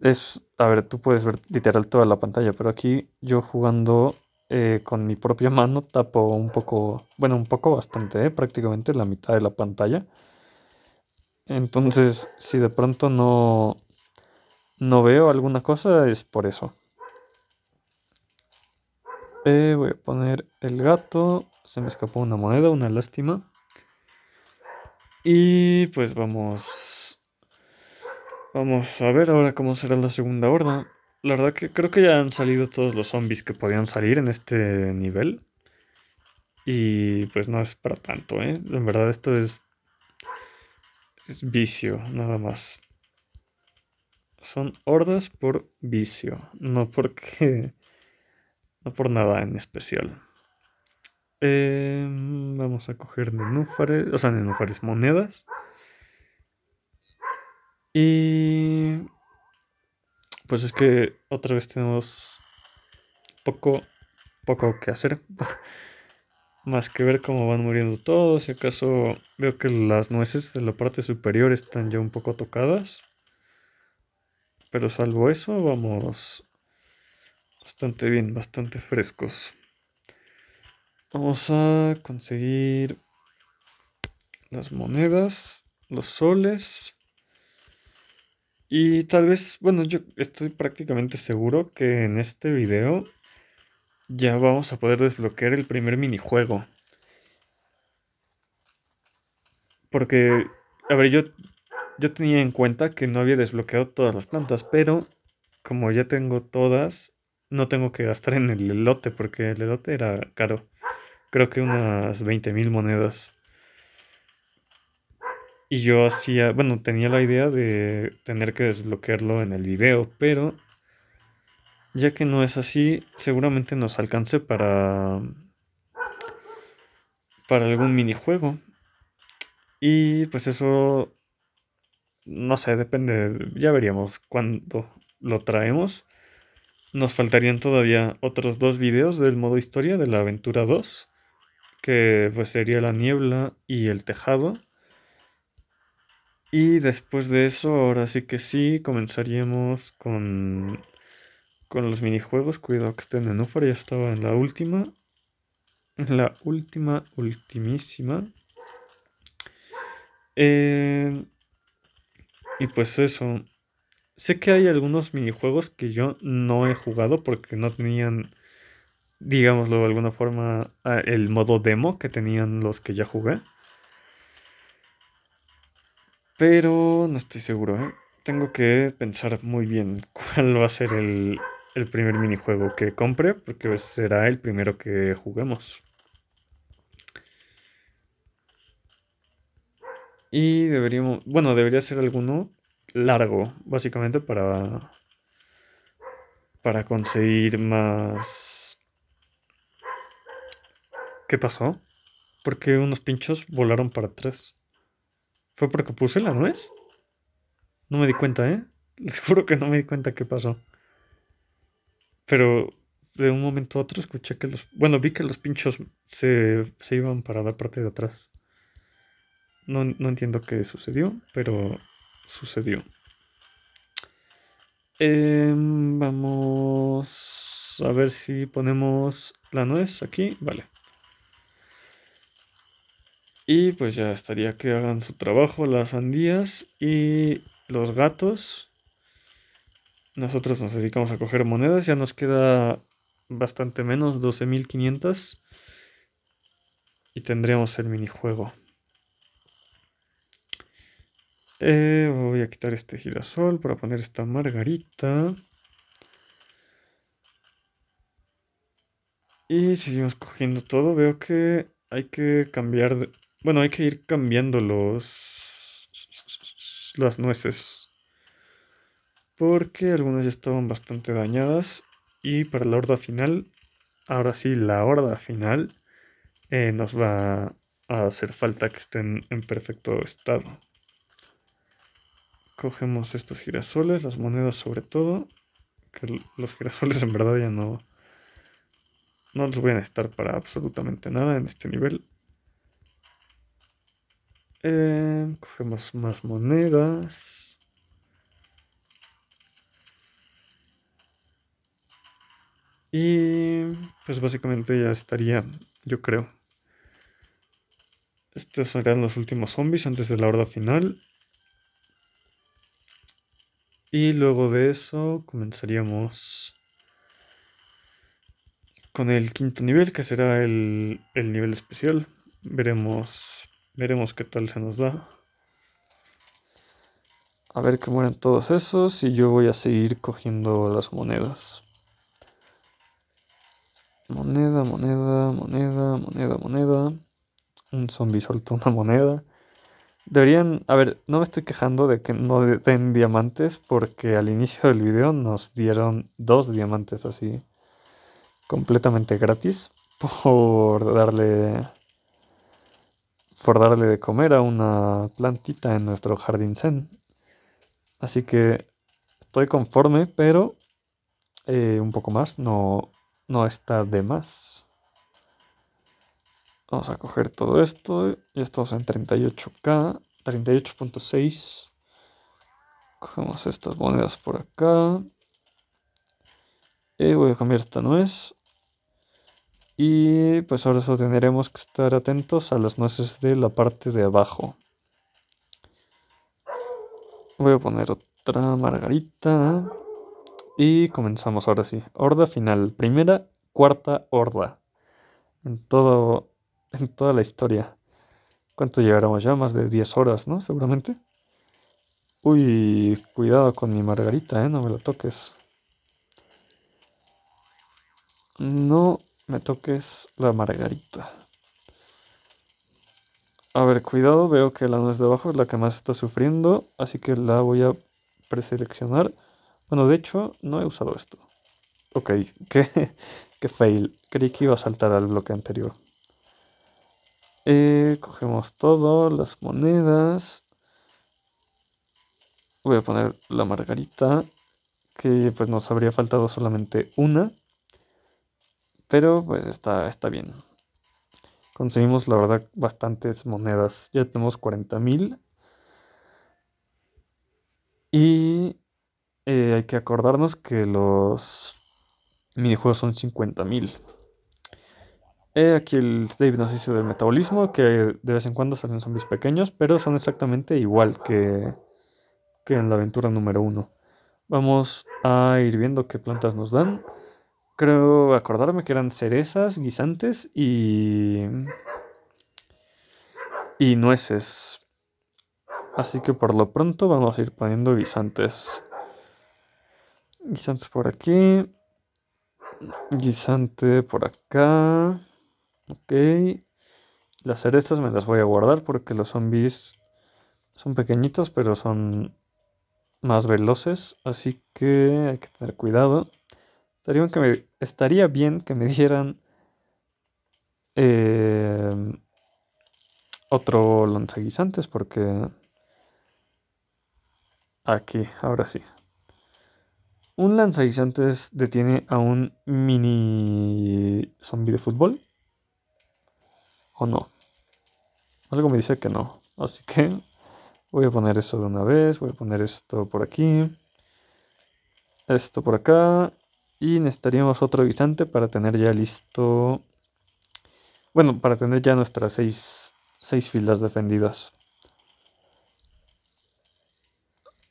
es, a ver, tú puedes ver literal toda la pantalla, pero aquí yo jugando eh, con mi propia mano tapo un poco, bueno, un poco bastante, eh, prácticamente la mitad de la pantalla. Entonces, si de pronto no, no veo alguna cosa, es por eso. Eh, voy a poner el gato. Se me escapó una moneda, una lástima. Y pues vamos. Vamos a ver ahora cómo será la segunda horda. La verdad que creo que ya han salido todos los zombies que podían salir en este nivel. Y pues no es para tanto, ¿eh? En verdad esto es... Es vicio, nada más. Son hordas por vicio, no porque... No por nada en especial. Em, vamos a coger nenúfares, o sea, nenúfares, monedas. Y pues es que otra vez tenemos poco, poco que hacer. Más que ver cómo van muriendo todos. Si acaso veo que las nueces de la parte superior están ya un poco tocadas. Pero salvo eso, vamos bastante bien, bastante frescos. Vamos a conseguir las monedas, los soles. Y tal vez, bueno, yo estoy prácticamente seguro que en este video ya vamos a poder desbloquear el primer minijuego. Porque, a ver, yo, yo tenía en cuenta que no había desbloqueado todas las plantas, pero como ya tengo todas, no tengo que gastar en el elote porque el elote era caro creo que ah. unas 20.000 monedas. Y yo hacía, bueno, tenía la idea de tener que desbloquearlo en el video, pero ya que no es así, seguramente nos alcance para para algún minijuego. Y pues eso no sé, depende, ya veríamos cuándo lo traemos. Nos faltarían todavía otros dos videos del modo historia de la aventura 2 que pues sería la niebla y el tejado. Y después de eso, ahora sí que sí, comenzaríamos con, con los minijuegos. Cuidado que en nenúfar ya estaba en la última. En la última, ultimísima. Eh, y pues eso. Sé que hay algunos minijuegos que yo no he jugado porque no tenían digámoslo de alguna forma, el modo demo que tenían los que ya jugué. Pero no estoy seguro, ¿eh? Tengo que pensar muy bien cuál va a ser el, el primer minijuego que compre, porque será el primero que juguemos. Y deberíamos, bueno, debería ser alguno largo, básicamente para, para conseguir más ¿Qué pasó? Porque unos pinchos volaron para atrás? ¿Fue porque puse la nuez? No me di cuenta, ¿eh? Les que no me di cuenta qué pasó. Pero de un momento a otro escuché que los... Bueno, vi que los pinchos se, se iban para la parte de atrás. No, entiendo qué sucedió, pero sucedió. Em, vamos a ver si ponemos la nuez aquí. Vale. Y pues ya estaría que hagan su trabajo las sandías y los gatos. Nosotros nos dedicamos a coger monedas, ya nos queda bastante menos, 12.500. Y tendríamos el minijuego. Eh, voy a quitar este girasol para poner esta margarita. Y seguimos cogiendo todo. Veo que hay que cambiar bueno, hay que ir cambiando los... las nueces. Porque algunas ya estaban bastante dañadas. Y para la horda final, ahora sí, la horda final, eh, nos va a hacer falta que estén en perfecto estado. Cogemos estos girasoles, las monedas sobre todo. los girasoles en verdad ya no... No los voy a estar para absolutamente nada en este nivel. Eh, cogemos más monedas. Y pues básicamente ya estaría, yo creo. Estos serán los últimos zombies antes de la horda final. Y luego de eso comenzaríamos con el quinto nivel, que será el, el nivel especial. Veremos Veremos qué tal se nos da. A ver que mueren todos esos y yo voy a seguir cogiendo las monedas. Moneda, moneda, moneda, moneda, moneda. Un zombie soltó una moneda. Deberían, a ver, no me estoy quejando de que no den diamantes porque al inicio del video nos dieron dos diamantes así completamente gratis por darle por darle de comer a una plantita en nuestro jardín zen. Así que estoy conforme, pero eh, un poco más no, no está de más. Vamos a coger todo esto. Ya estamos en 38K, 38.6. Cogemos estas monedas por acá. y eh, voy a cambiar esta nuez y pues ahora eso tendremos que estar atentos a las nueces de la parte de abajo. Voy a poner otra margarita. Y comenzamos ahora sí. Horda final. Primera, cuarta horda. En, todo, en toda la historia. ¿Cuánto llevaremos ya? Más de 10 horas, ¿no? Seguramente. Uy, cuidado con mi margarita, ¿eh? No me la toques. No me toques la margarita. A ver, cuidado, veo que la nuez de abajo es la que más está sufriendo, así que la voy a preseleccionar. Bueno, de hecho, no he usado esto. Ok, qué, fail. Creí que iba a saltar al bloque anterior. Eh, cogemos todo, las monedas. Voy a poner la margarita, que pues nos habría faltado solamente una. Pero pues está, está bien. Conseguimos la verdad bastantes monedas. Ya tenemos 40.000 Y eh, hay que acordarnos que los minijuegos son 50.000 aquí el Dave nos dice del metabolismo, que de vez en cuando salen zombies pequeños, pero son exactamente igual que, que en la aventura número 1. Vamos a ir viendo qué plantas nos dan creo acordarme que eran cerezas, guisantes y. y nueces. Así que por lo pronto vamos a ir poniendo guisantes. Guisantes por aquí. Guisante por acá. Ok. Las cerezas me las voy a guardar porque los zombies son pequeñitos, pero son más veloces. Así que hay que tener cuidado. Estaría que me estaría bien que me dieran em, otro lanzaguisantes porque aquí, ahora sí. Un lanzaguisantes detiene a un mini zombie de fútbol. ¿O no? Algo me dice que no. Así que voy a poner eso de una vez. Voy a poner esto por aquí. Esto por acá. Y necesitaríamos otro guisante para tener ya listo. Bueno, para tener ya nuestras seis, filas defendidas.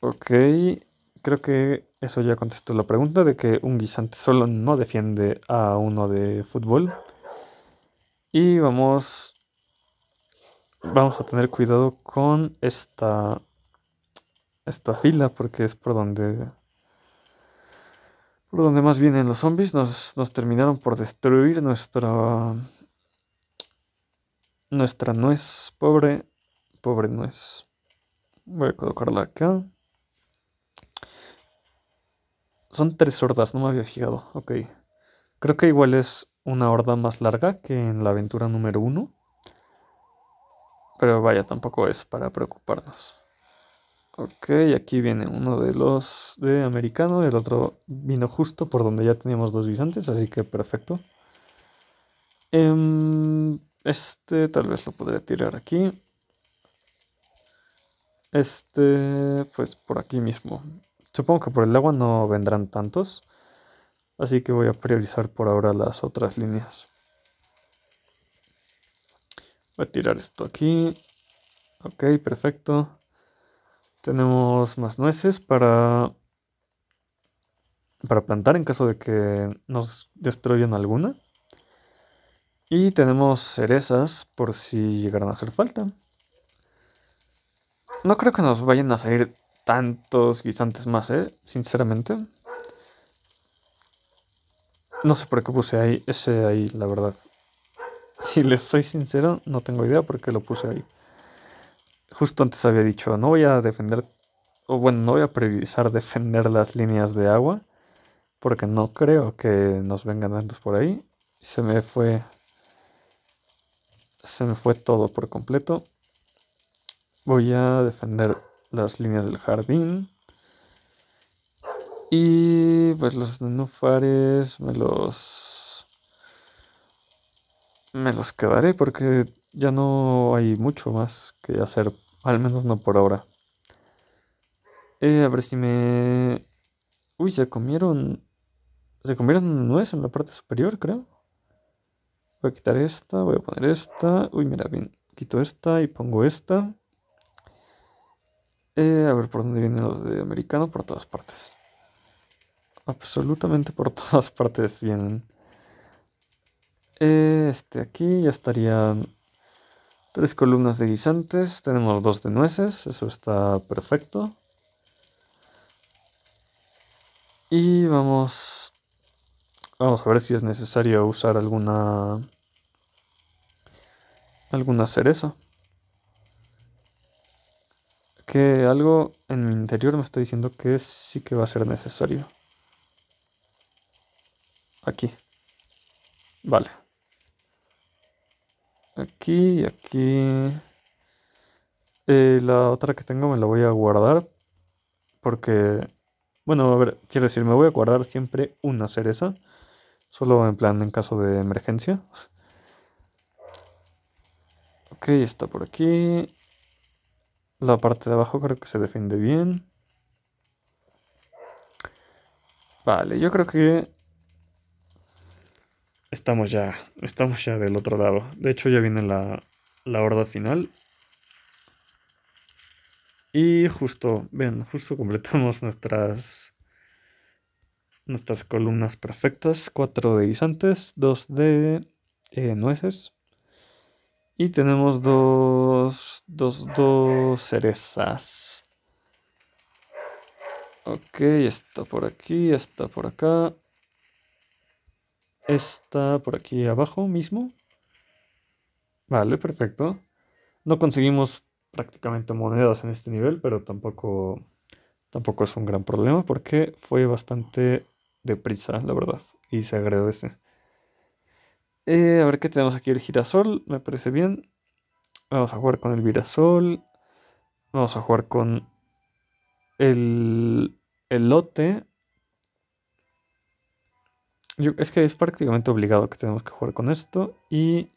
Ok, creo que eso ya contestó la pregunta de que un guisante solo no defiende a uno de fútbol. Y vamos, vamos a tener cuidado con esta, esta fila porque es por donde por donde más vienen los zombies, nos, terminaron por destruir nuestra. Nuestra nuez. Pobre. Pobre nuez. Voy a colocarla acá. Son tres hordas, no me había fijado. Ok. Creo que igual es una horda más larga que en la aventura número uno. Pero vaya, tampoco es para preocuparnos. Ok, aquí viene uno de los de americano, el otro vino justo por donde ya teníamos dos bisantes. así que perfecto. Em, este tal vez lo podría tirar aquí. Este, pues por aquí mismo. Supongo que por el agua no vendrán tantos, así que voy a priorizar por ahora las otras líneas. Voy a tirar esto aquí. Ok, perfecto. Tenemos más nueces para, para plantar en caso de que nos destruyan alguna. Y tenemos cerezas por si llegaran a hacer falta. No creo que nos vayan a salir tantos guisantes más, ¿eh? Sinceramente. No sé por qué puse ahí ese ahí, la verdad. Si les soy sincero, no tengo idea por qué lo puse ahí justo antes había dicho, no voy a defender, o bueno, no voy a priorizar defender las líneas de agua, porque no creo que nos vengan antes por ahí. Se me fue, se me fue todo por completo. Voy a defender las líneas del jardín. Y pues los nenúfares me los... Me los quedaré porque ya no hay mucho más que hacer al menos no por ahora. Eh, a ver si me... Uy, se comieron... Se comieron nuez en la parte superior, creo. Voy a quitar esta, voy a poner esta. Uy, mira, bien. Quito esta y pongo esta. Eh, a ver por dónde vienen los de americano. Por todas partes. Absolutamente por todas partes vienen. Eh, este aquí ya estaría Tres columnas de guisantes, tenemos dos de nueces, eso está perfecto. Y vamos, vamos a ver si es necesario usar alguna, alguna cereza. Que algo en mi interior me está diciendo que sí que va a ser necesario. Aquí. Vale. Aquí y aquí. Eh, la otra que tengo me la voy a guardar. Porque, bueno, a ver, quiero decir, me voy a guardar siempre una cereza. Solo en plan en caso de emergencia. Ok, está por aquí. La parte de abajo creo que se defiende bien. Vale, yo creo que estamos ya, estamos ya del otro lado. De hecho, ya viene la, la horda final. Y justo, ven, justo completamos nuestras nuestras columnas perfectas, Cuatro de guisantes, 2 de eh, nueces y tenemos dos, dos, dos cerezas. Ok, está por aquí, está por acá. Está por aquí abajo mismo. Vale, perfecto. No conseguimos prácticamente monedas en este nivel, pero tampoco, tampoco es un gran problema porque fue bastante deprisa, la verdad. Y se agradece. Eh, a ver qué tenemos aquí. El girasol, me parece bien. Vamos a jugar con el girasol. Vamos a jugar con el lote es que es prácticamente obligado que tenemos que jugar con esto. Y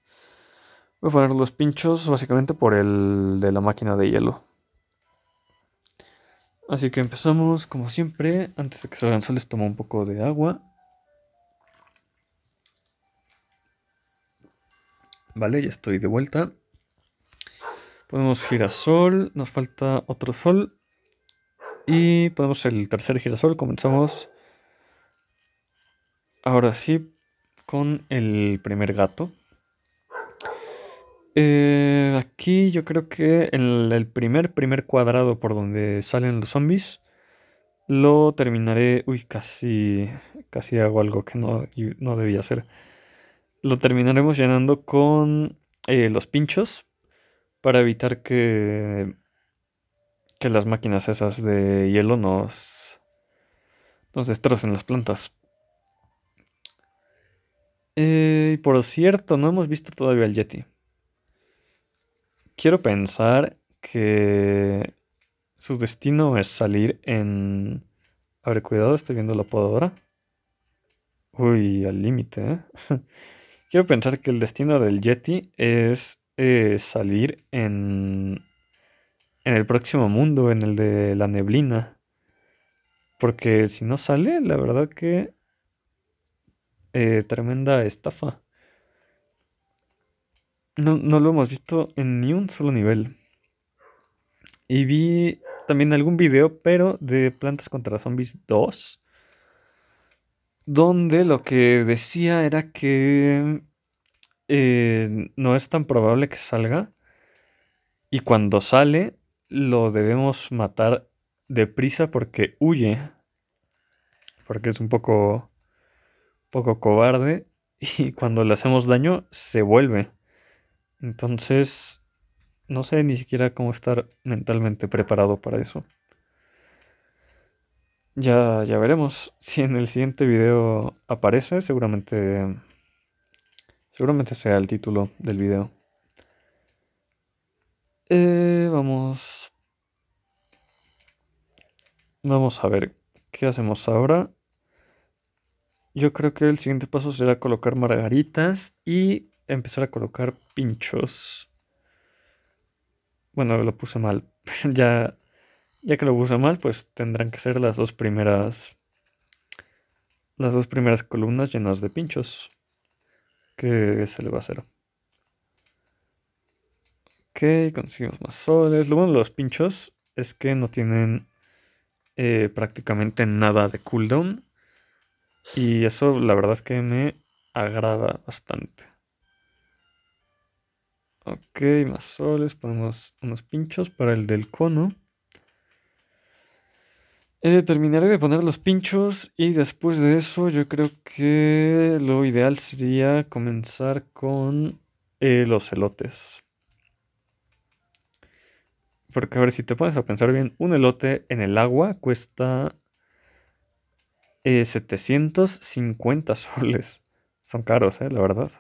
voy a poner los pinchos básicamente por el de la máquina de hielo. Así que empezamos como siempre. Antes de que salgan soles tomo un poco de agua. Vale, ya estoy de vuelta. Ponemos girasol, nos falta otro sol. Y ponemos el tercer girasol, comenzamos Ahora sí, con el primer gato. Eh, aquí yo creo que el, el primer, primer cuadrado por donde salen los zombies lo terminaré. Uy, casi. Casi hago algo que no, debía hacer. Lo terminaremos llenando con eh, los pinchos. Para evitar que. Que las máquinas esas de hielo nos. Nos destrocen las plantas. Y eh, por cierto, no hemos visto todavía el Yeti. Quiero pensar que su destino es salir en... A ver, cuidado, estoy viendo la podadora. Uy, al límite. ¿eh? Quiero pensar que el destino del Yeti es eh, salir en... En el próximo mundo, en el de la neblina. Porque si no sale, la verdad que eh, tremenda estafa. No, lo hemos visto en ni un solo nivel. Y vi también algún video, pero de Plantas contra Zombies 2, donde lo que decía era que eh, no es tan probable que salga. Y cuando sale, lo debemos matar deprisa porque huye. Porque es un poco poco cobarde y cuando le hacemos daño se vuelve. Entonces, no sé ni siquiera cómo estar mentalmente preparado para eso. Ya, ya veremos si en el siguiente video aparece, seguramente seguramente sea el título del video. Eh, vamos vamos a ver qué hacemos ahora. Yo creo que el siguiente paso será colocar margaritas y empezar a colocar pinchos. Bueno, lo puse mal. ya, ya que lo puse mal, pues tendrán que ser las dos primeras. Las dos primeras columnas llenas de pinchos. Que se le va a hacer. Ok, conseguimos más soles. Lo bueno de los pinchos es que no tienen eh, prácticamente nada de cooldown. Y eso la verdad es que me agrada bastante. Ok, más soles, ponemos unos pinchos para el del cono. Eh, terminaré de poner los pinchos y después de eso yo creo que lo ideal sería comenzar con eh, los elotes. Porque a ver, si te pones a pensar bien, un elote en el agua cuesta 750 eh, soles. Son caros, eh, la verdad.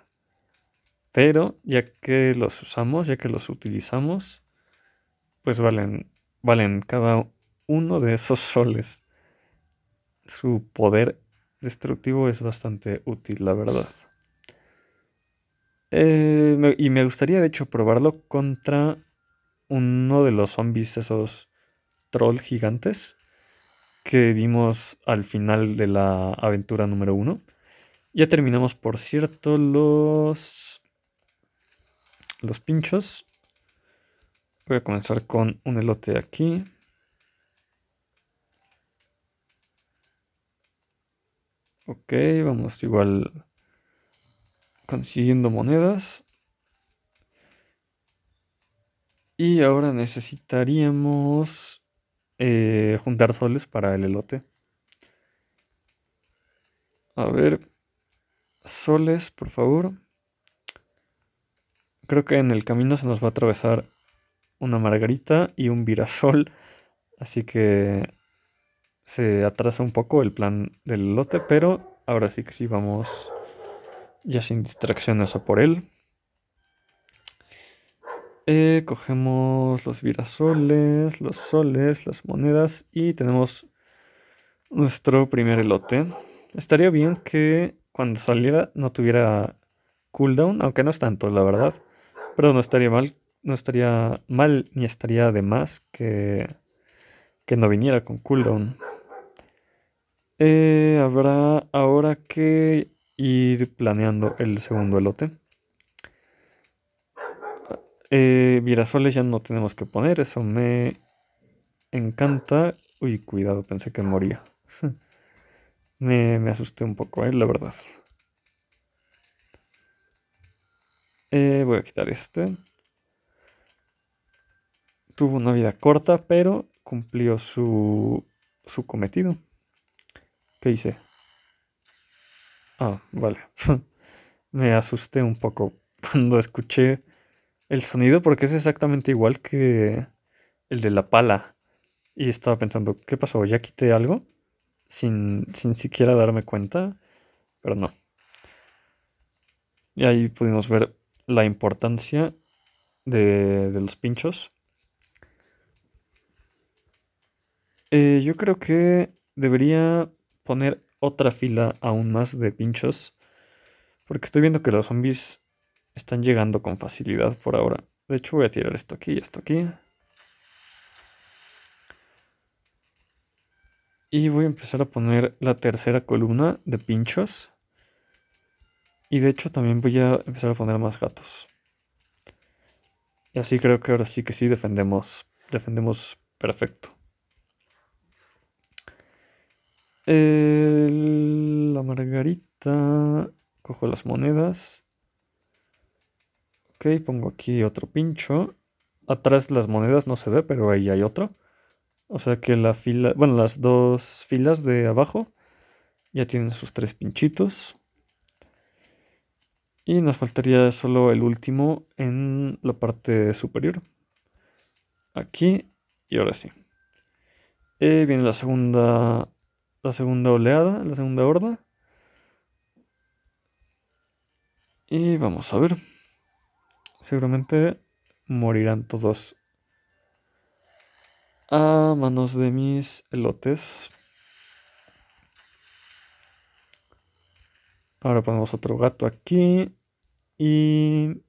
Pero ya que los usamos, ya que los utilizamos, pues valen, valen cada uno de esos soles. Su poder destructivo es bastante útil, la verdad. Eh, y me gustaría, de hecho, probarlo contra uno de los zombies, esos troll gigantes que vimos al final de la aventura número uno. Ya terminamos, por cierto, los, los pinchos. Voy a comenzar con un elote aquí. Ok, vamos igual consiguiendo monedas. Y ahora necesitaríamos eh, juntar soles para el elote. A ver, soles, por favor. Creo que en el camino se nos va a atravesar una margarita y un virasol, así que se atrasa un poco el plan del elote pero ahora sí que sí vamos ya sin distracciones a por él. Eh, cogemos los virasoles, los soles, las monedas y tenemos nuestro primer elote. Estaría bien que cuando saliera no tuviera cooldown, aunque no es tanto, la verdad. Pero no estaría mal, no estaría mal ni estaría de más que, que no viniera con cooldown. Eh, habrá ahora que ir planeando el segundo elote. Eh, virasoles ya no tenemos que poner, eso me encanta. Uy, cuidado, pensé que moría. me, asusté un poco, eh, la verdad. Eh, voy a quitar este. Tuvo una vida corta, pero cumplió su, su cometido. ¿Qué hice? Ah, vale. me asusté un poco cuando escuché el sonido porque es exactamente igual que el de la pala. Y estaba pensando, ¿qué pasó? ¿Ya quité algo? Sin, siquiera darme cuenta, pero no. Y ahí pudimos ver la importancia de, los pinchos. Eh, yo creo que debería poner otra fila aún más de pinchos. Porque estoy viendo que los zombies están llegando con facilidad por ahora. De hecho voy a tirar esto aquí y esto aquí. Y voy a empezar a poner la tercera columna de pinchos. Y de hecho también voy a empezar a poner más gatos. Y así creo que ahora sí que sí defendemos. Defendemos perfecto. la margarita. Cojo las monedas. Ok, pongo aquí otro pincho. Atrás las monedas no se ve, pero ahí hay otro. O sea que la fila, bueno, las dos filas de abajo ya tienen sus tres pinchitos. Y nos faltaría solo el último en la parte superior. Aquí y ahora sí. Eh, viene la segunda, la segunda oleada, la segunda horda. Y vamos a ver seguramente morirán todos a manos de mis elotes. Ahora ponemos otro gato aquí. Y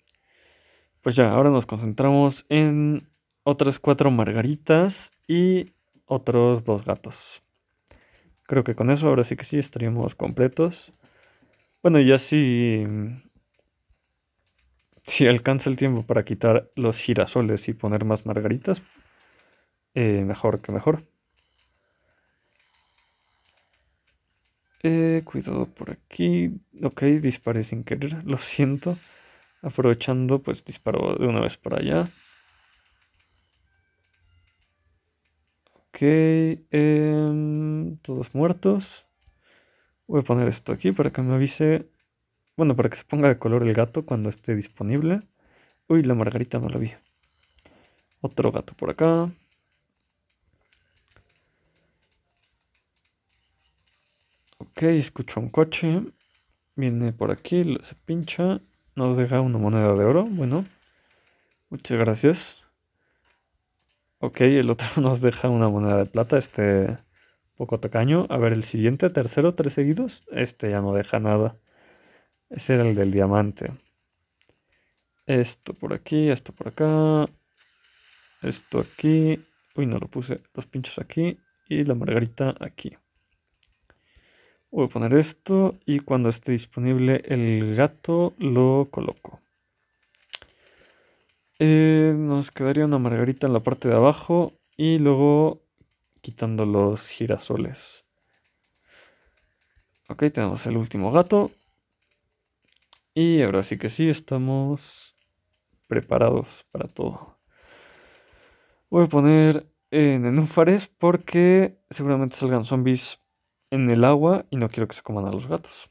pues ya, ahora nos concentramos en otras cuatro margaritas y otros dos gatos. Creo que con eso ahora sí que sí estaríamos completos. Bueno, ya sí si alcanza el tiempo para quitar los girasoles y poner más margaritas, eh, mejor que mejor. Eh, cuidado por aquí. Ok, disparé sin querer, lo siento. Aprovechando, pues disparo de una vez para allá. Ok, em, todos muertos. Voy a poner esto aquí para que me avise bueno, para que se ponga de color el gato cuando esté disponible. Uy, la margarita no la vi. Otro gato por acá. Ok, escucho un coche. Viene por aquí, se pincha. Nos deja una moneda de oro. Bueno, muchas gracias. Ok, el otro nos deja una moneda de plata. Este poco tacaño. A ver, el siguiente, tercero, tres seguidos. Este ya no deja nada. Ese era el del diamante. Esto por aquí, esto por acá. Esto aquí. Uy, no lo puse. Los pinchos aquí. Y la margarita aquí. Voy a poner esto. Y cuando esté disponible el gato, lo coloco. Eh, nos quedaría una margarita en la parte de abajo. Y luego quitando los girasoles. Ok, tenemos el último gato. Y ahora sí que sí, estamos preparados para todo. Voy a poner en eh, enúfares porque seguramente salgan zombies en el agua y no quiero que se coman a los gatos.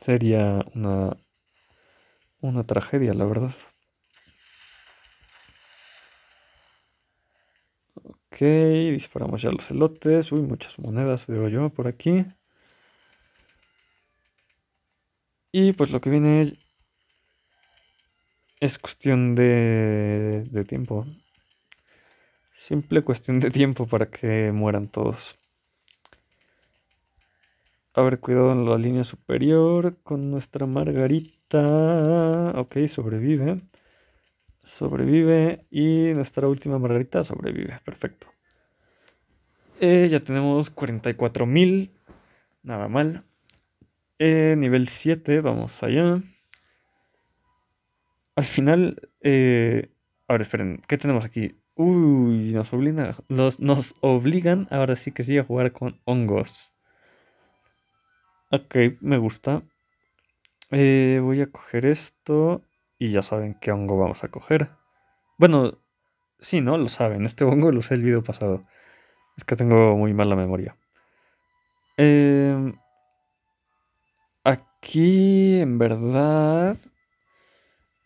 Sería una, una tragedia, la verdad. Ok, disparamos ya los elotes. Uy, muchas monedas veo yo por aquí. Y pues lo que viene es cuestión de, tiempo. Simple cuestión de tiempo para que mueran todos. A ver, cuidado en la línea superior con nuestra Margarita. Ok, sobrevive. Sobrevive. Y nuestra última Margarita sobrevive. Perfecto. Eh, ya tenemos 44.000. Nada mal. Eh, nivel 7, vamos allá. Al final, eh, a ver, esperen, ¿qué tenemos aquí? Uy, nos obligan, nos obligan ahora sí que sí a jugar con hongos. Ok, me gusta. Eh, voy a coger esto y ya saben qué hongo vamos a coger. Bueno, sí, ¿no? Lo saben, este hongo lo sé el video pasado. Es que tengo muy mala memoria. Eh... Aquí, en verdad,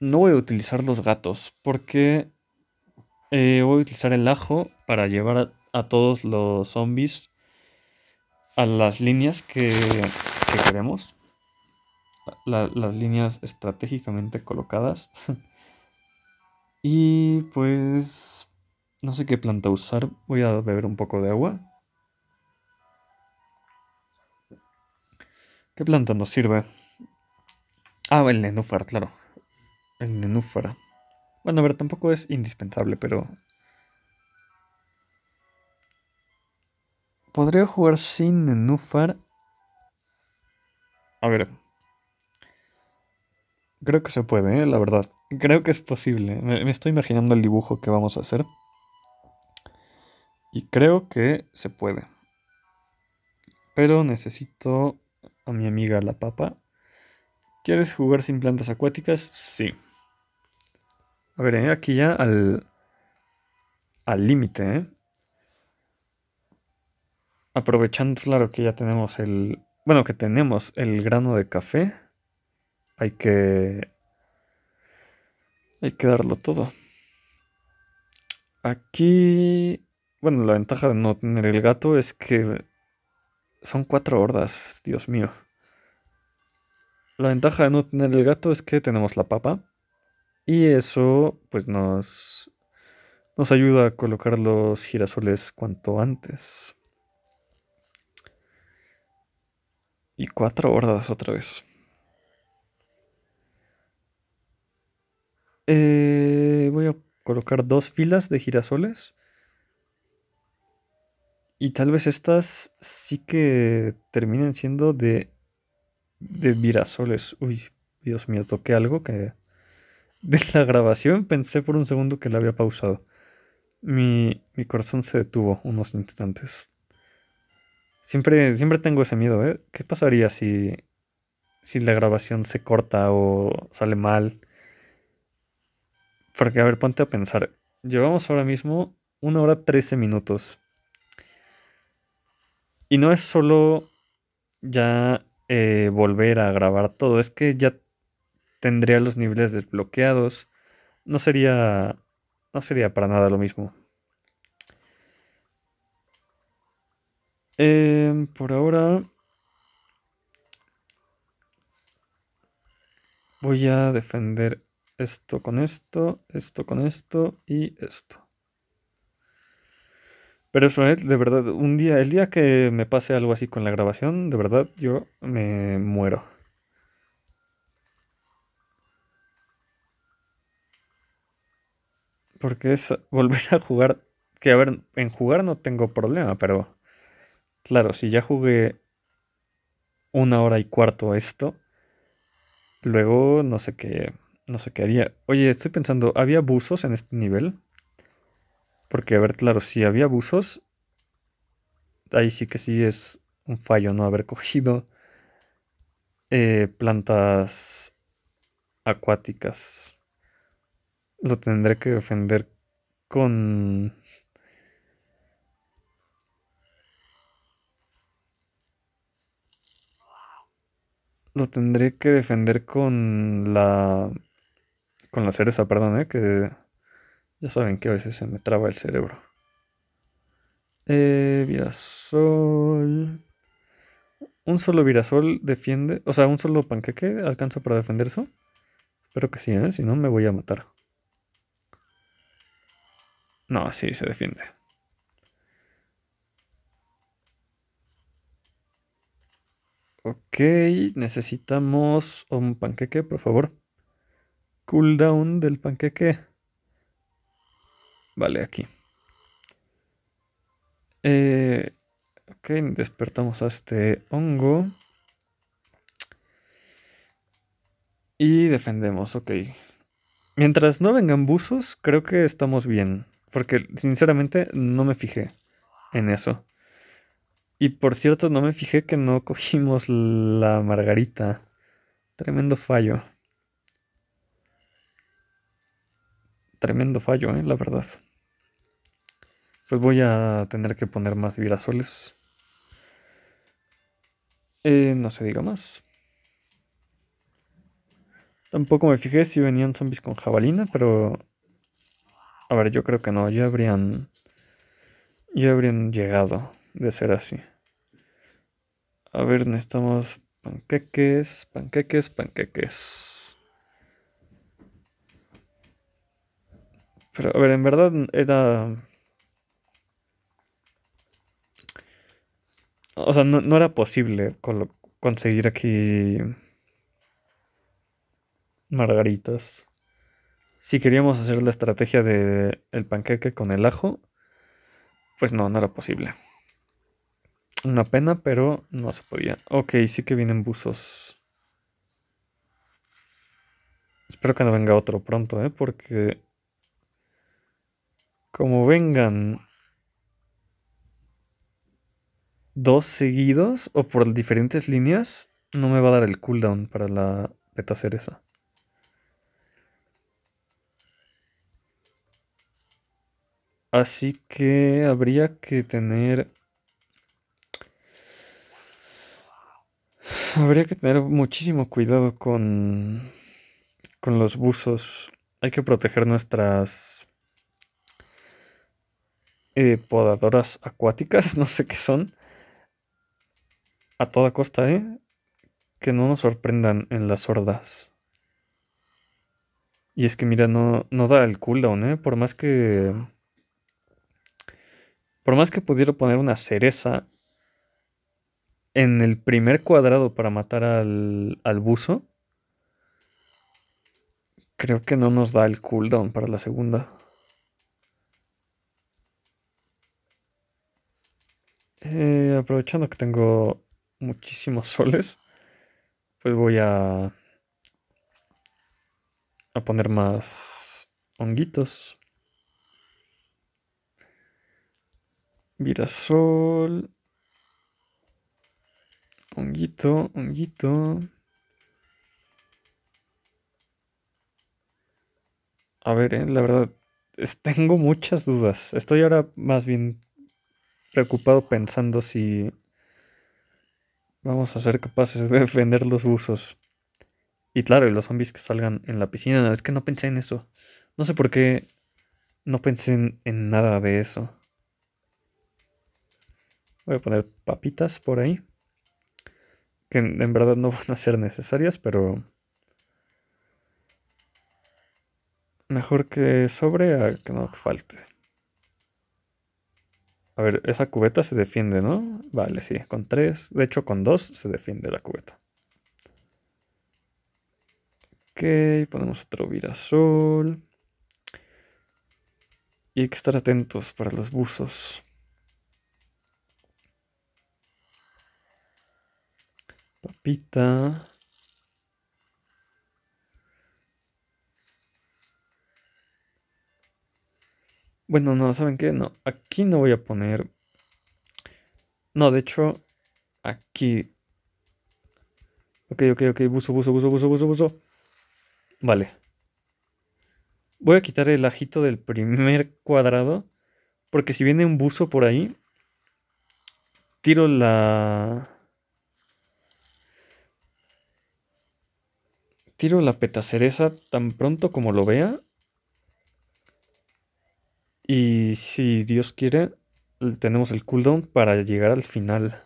no voy a utilizar los gatos porque eh, voy a utilizar el ajo para llevar a, todos los zombies a las líneas que, queremos. las líneas estratégicamente colocadas. y pues no sé qué planta usar. Voy a beber un poco de agua. ¿Qué planta nos sirve? Ah, el nenúfar, claro. El nenúfar. Bueno, a ver, tampoco es indispensable, pero... Podría jugar sin nenúfar. A ver. Creo que se puede, ¿eh? la verdad. Creo que es posible. me estoy imaginando el dibujo que vamos a hacer. Y creo que se puede. Pero necesito a mi amiga la papa. ¿Quieres jugar sin plantas acuáticas? Sí. A ver, eh, aquí ya al al límite, ¿eh? Aprovechando, claro, que ya tenemos el. Bueno, que tenemos el grano de café. Hay que. Hay que darlo todo. Aquí. Bueno, la ventaja de no tener el gato es que son cuatro hordas, Dios mío. La ventaja de no tener el gato es que tenemos la papa. Y eso pues nos, nos ayuda a colocar los girasoles cuanto antes. Y cuatro hordas otra vez. Eh, voy a colocar dos filas de girasoles. Y tal vez estas sí que terminen siendo de, de virasoles. Uy, Dios mío, toqué algo que... De la grabación pensé por un segundo que la había pausado. Mi, corazón se detuvo unos instantes. Siempre, siempre tengo ese miedo, ¿eh? ¿Qué pasaría si, si la grabación se corta o sale mal? Porque, a ver, ponte a pensar. Llevamos ahora mismo una hora trece minutos. Y no es solo ya eh, volver a grabar todo, es que ya tendría los niveles desbloqueados. No sería. No sería para nada lo mismo. Em, por ahora. Voy a defender esto con esto, esto con esto y esto. Pero eso es, de verdad, un día, el día que me pase algo así con la grabación, de verdad, yo me muero. Porque es volver a jugar, que a ver, en jugar no tengo problema, pero claro, si ya jugué una hora y cuarto esto, luego no sé qué, no sé qué haría. Oye, estoy pensando, ¿había abusos en este nivel? Porque, a ver, claro, si había abusos, ahí sí que sí es un fallo no haber cogido eh, plantas acuáticas. Lo tendré que defender con... Lo tendré que defender con la... Con la cereza, perdón, ¿eh? Que ya saben que a veces se me traba el cerebro. Eh, Virasol. Un solo Virasol defiende. O sea, un solo panqueque alcanza para defender eso. Espero que sí, ¿eh? Si no, me voy a matar. No, sí, se defiende. Ok, necesitamos un panqueque, por favor. Cooldown del panqueque. Vale, aquí. Eh, ok, despertamos a este hongo. Y defendemos, ok. Mientras no vengan buzos, creo que estamos bien. Porque sinceramente no me fijé en eso. Y por cierto, no me fijé que no cogimos la margarita. Tremendo fallo. Tremendo fallo, ¿eh? la verdad. Pues voy a tener que poner más virasoles. Eh, no se diga más. Tampoco me fijé si venían zombies con jabalina, pero... A ver, yo creo que no, ya habrían... Ya habrían llegado de ser así. A ver, necesitamos panqueques, panqueques, panqueques. Pero a ver, en verdad era... O sea, no, era posible conseguir aquí margaritas. Si queríamos hacer la estrategia de el panqueque con el ajo, pues no, no era posible. Una pena, pero no se podía. Ok, sí que vienen buzos. Espero que no venga otro pronto, ¿eh? Porque como vengan dos seguidos o por diferentes líneas, no me va a dar el cooldown para la peta cereza. Así que habría que tener... Habría que tener muchísimo cuidado con, con los buzos. Hay que proteger nuestras eh, podadoras acuáticas, no sé qué son. A toda costa, ¿eh? Que no nos sorprendan en las hordas. Y es que mira, no, no da el cooldown, ¿eh? Por más que... Por más que pudiera poner una cereza en el primer cuadrado para matar al, al buzo, creo que no nos da el cooldown para la segunda. Eh, aprovechando que tengo muchísimos soles, pues voy a, a poner más honguitos. Virasol. Honguito, honguito. A ver, eh, la verdad, tengo muchas dudas. Estoy ahora más bien preocupado pensando si vamos a ser capaces de defender los buzos. Y claro, y los zombies que salgan en la piscina. Es que no pensé en eso. No sé por qué no pensé en, nada de eso. Voy a poner papitas por ahí. Que en, verdad no van a ser necesarias, pero... Mejor que sobre a que no falte. A ver, esa cubeta se defiende, ¿no? Vale, sí, con tres. de hecho con dos se defiende la cubeta. Ok, ponemos otro azul. Y hay que estar atentos para los buzos. Papita. Bueno, no, ¿saben qué? No, aquí no voy a poner... No, de hecho, aquí... Ok, ok, ok, buzo, buzo, buzo, buzo, buzo, buzo. Vale. Voy a quitar el ajito del primer cuadrado. Porque si viene un buzo por ahí, tiro la... Tiro la petacereza tan pronto como lo vea y si Dios quiere, tenemos el cooldown para llegar al final.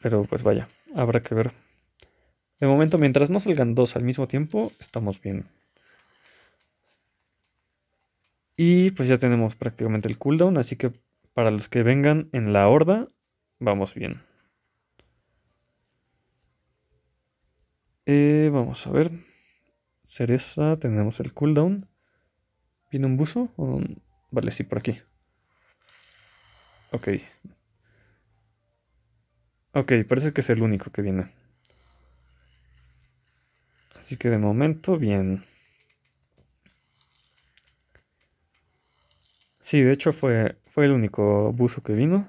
Pero pues vaya, habrá que ver. De momento, mientras no salgan dos al mismo tiempo, estamos bien. Y pues ya tenemos prácticamente el cooldown, así que para los que vengan en la horda, vamos bien. Eh, vamos a ver cereza, tenemos el cooldown. ¿Viene un buzo? Vale, sí, por aquí. Ok. Ok, parece que es el único que viene. Así que de momento, bien. Sí, de hecho fue, fue el único buzo que vino.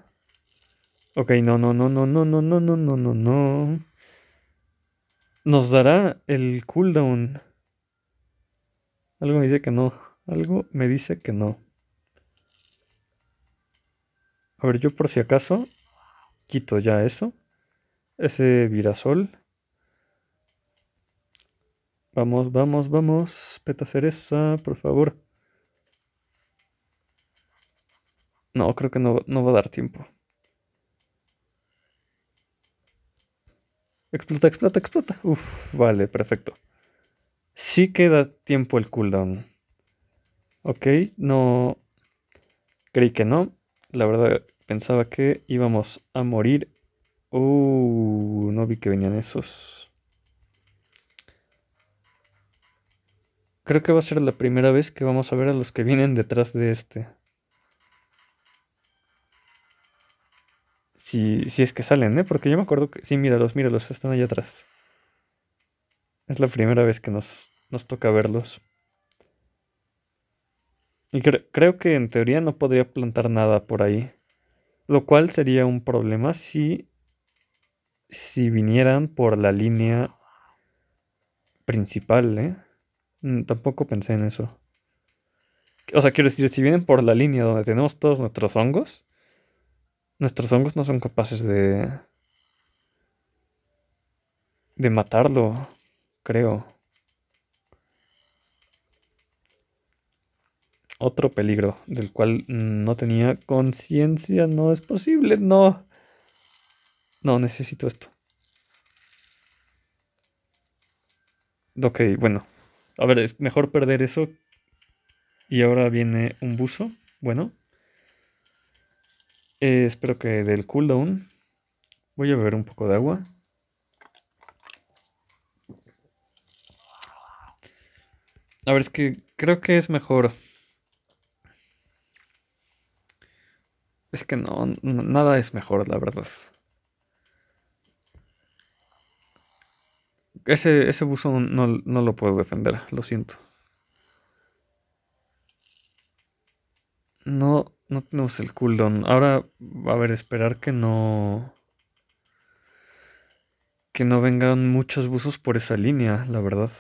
Ok, no, no, no, no, no, no, no, no, no, no, no. Nos dará el cooldown. Algo me dice que no. Algo me dice que no. A ver, yo por si acaso quito ya eso. Ese virasol. Vamos, vamos, vamos. Peta cereza, por favor. No, creo que no, va a dar tiempo. Explota, explota, explota. Uf, vale, perfecto. Si queda tiempo el cooldown. Ok, no... Creí que no. La verdad, pensaba que íbamos a morir. Uh, no vi que venían esos. Creo que va a ser la primera vez que vamos a ver a los que vienen detrás de este. Si, es que salen, ¿eh? Porque yo me acuerdo que... Sí, míralos, míralos, están allá atrás. Es la primera vez que nos, toca verlos. Y creo que en teoría no podría plantar nada por ahí. Lo cual sería un problema si, si vinieran por la línea principal, ¿eh? mm, Tampoco pensé en eso. O sea, quiero decir, si vienen por la línea donde tenemos todos nuestros hongos, nuestros hongos no son capaces de... de matarlo creo. Otro peligro del cual no tenía conciencia. No es posible, no. No, necesito esto. Ok, bueno. A ver, es mejor perder eso. Y ahora viene un buzo. Bueno. Eh, espero que del cooldown. Voy a beber un poco de agua. A ver, es que creo que es mejor. Es que no, nada es mejor, la verdad. Ese, ese buzo no, no lo puedo defender, lo siento. No, no tenemos el cooldown. Ahora, a ver, esperar que no. Que no vengan muchos buzos por esa línea, la verdad.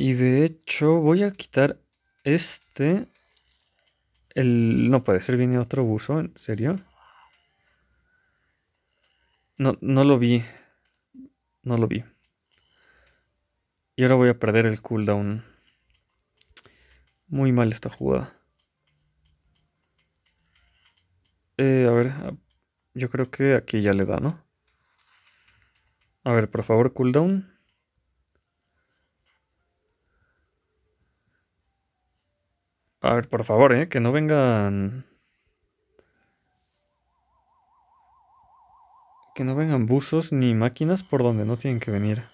Y de hecho voy a quitar este. El, no puede ser, viene otro buzo, ¿en serio? No, no lo vi. No lo vi. Y ahora voy a perder el cooldown. Muy mal esta jugada. Eh, a ver, ah, yo creo que aquí ya le da, ¿no? A ver, por favor, cooldown. A ver, por favor, ¿eh? que no vengan... Que no vengan buzos ni máquinas por donde no tienen que venir.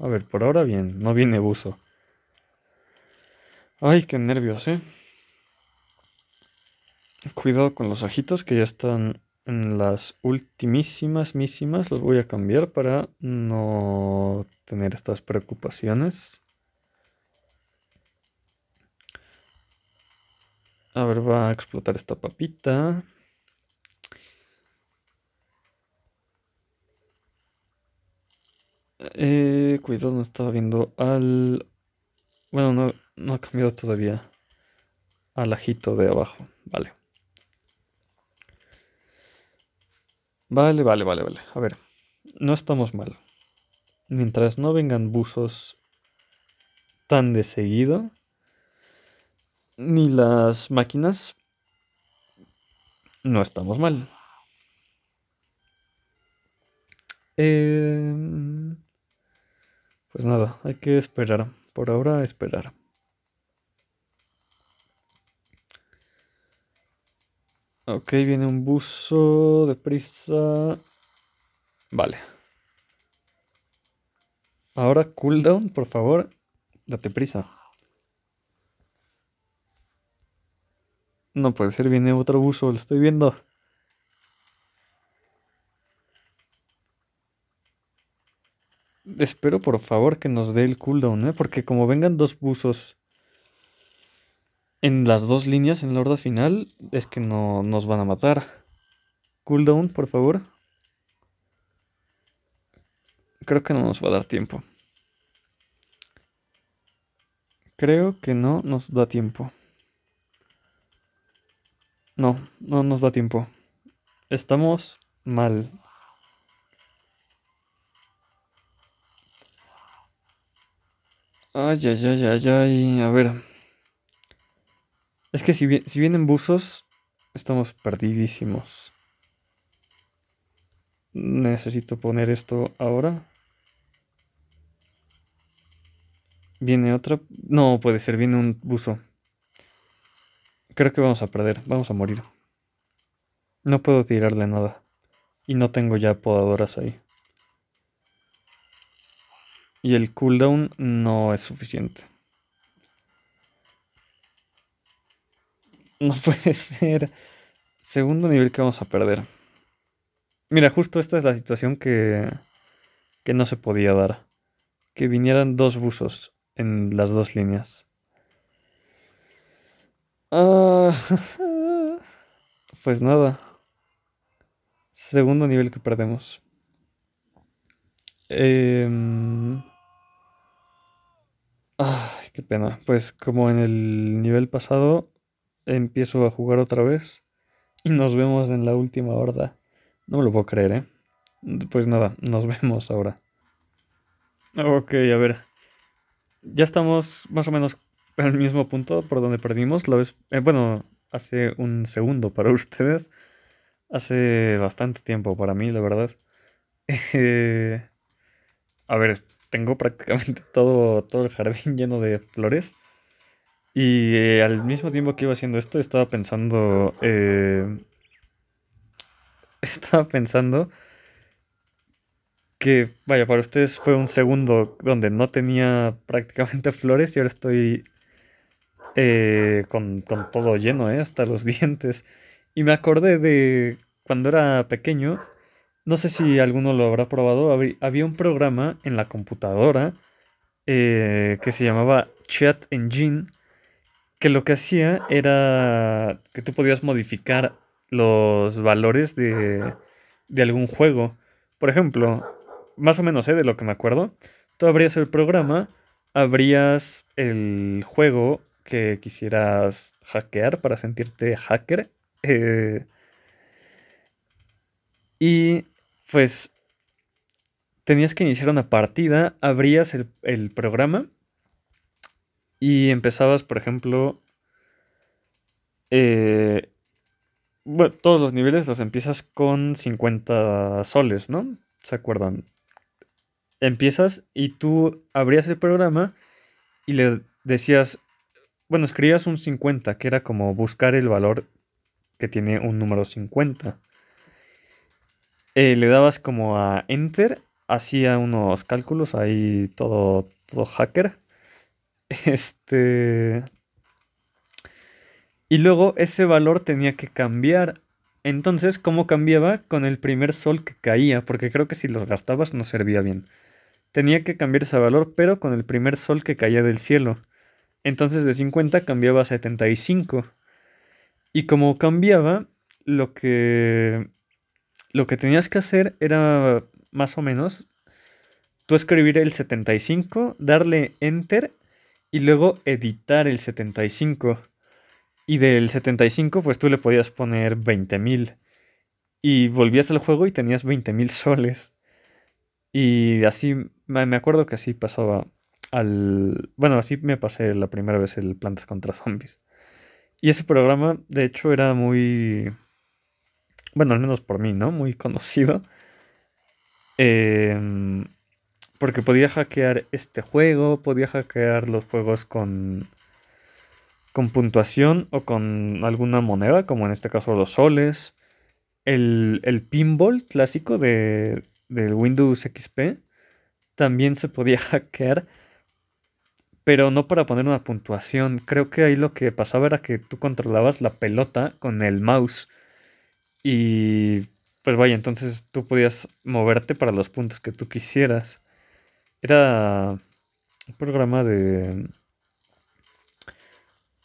A ver, por ahora bien, no viene buzo. Ay, qué nervios, ¿eh? Cuidado con los ajitos que ya están en las ultimísimas mísimas las voy a cambiar para no tener estas preocupaciones. A ver, va a explotar esta papita. Eh, cuidado, no estaba viendo al... Bueno, no, no ha cambiado todavía al ajito de abajo. Vale. Vale, vale, vale, vale. A ver, no estamos mal. Mientras no vengan buzos tan de seguido, ni las máquinas, no estamos mal. Em, pues nada, hay que esperar. Por ahora, esperar. Ok, viene un buzo, prisa. Vale. Ahora cooldown, por favor. Date prisa. No puede ser, viene otro buzo, lo estoy viendo. Espero por favor que nos dé el cooldown, ¿eh? Porque como vengan dos buzos en las dos líneas en la horda final es que no nos van a matar. Cooldown, por favor. Creo que no nos va a dar tiempo. Creo que no nos da tiempo. No, no nos da tiempo. Estamos mal. Ay, ay, ay, ay, ay. A ver. Es que si, vienen buzos, estamos perdidísimos. Necesito poner esto ahora. Viene otro? No puede ser, viene un buzo. Creo que vamos a perder, vamos a morir. No puedo tirarle nada. Y no tengo ya podadoras ahí. Y el cooldown no es suficiente. No puede ser. Segundo nivel que vamos a perder. Mira, justo esta es la situación que, que no se podía dar. Que vinieran dos buzos en las dos líneas. Ah, pues nada. Segundo nivel que perdemos. Em, ay, qué pena. Pues como en el nivel pasado, empiezo a jugar otra vez y nos vemos en la última horda. No me lo puedo creer, ¿eh? Pues nada, nos vemos ahora. Ok, a ver. Ya estamos más o menos en el mismo punto por donde perdimos la vez... Eh, bueno, hace un segundo para ustedes. Hace bastante tiempo para mí, la verdad. Eh, a ver, tengo prácticamente todo, todo el jardín lleno de flores. Y eh, al mismo tiempo que iba haciendo esto, estaba pensando. Eh, estaba pensando que, vaya, para ustedes fue un segundo donde no tenía prácticamente flores y ahora estoy eh, con, con, todo lleno, hasta los dientes. Y me acordé de cuando era pequeño, no sé si alguno lo habrá probado, había un programa en la computadora que se llamaba Chat Engine que lo que hacía era que tú podías modificar los valores de, algún juego. Por ejemplo, más o menos ¿eh? de lo que me acuerdo, tú abrías el programa, abrías el juego que quisieras hackear para sentirte hacker. Eh, y pues tenías que iniciar una partida, abrías el, el programa y empezabas, por ejemplo, eh, todos los niveles los empiezas con 50 soles, ¿no? ¿Se acuerdan? Empiezas y tú abrías el programa y le decías, bueno, escribías un 50, que era como buscar el valor que tiene un número 50. Eh, le dabas como a enter, hacía unos cálculos ahí todo hacker. Este. Y luego ese valor tenía que cambiar. Entonces, ¿cómo cambiaba? Con el primer sol que caía, porque creo que si los gastabas no servía bien. Tenía que cambiar ese valor, pero con el primer sol que caía del cielo. Entonces de 50 cambiaba a 75. Y como cambiaba, lo que lo que tenías que hacer era más o menos tú escribir el 75, darle enter y luego editar el 75. Y del 75 pues tú le podías poner 20.000 y volvías al juego y tenías 20.000 soles. Y así, me acuerdo que así pasaba al... Bueno, así me pasé la primera vez el Plantas contra Zombies. Y ese programa, de hecho, era muy... Bueno, al menos por mí, ¿no? Muy conocido. Eh, porque podía hackear este juego, podía hackear los juegos con, con puntuación o con alguna moneda, como en este caso los soles. El, pinball clásico de, del Windows XP también se podía hackear, pero no para poner una puntuación. Creo que ahí lo que pasaba era que tú controlabas la pelota con el mouse. Y pues vaya, entonces tú podías moverte para los puntos que tú quisieras. Era un programa de,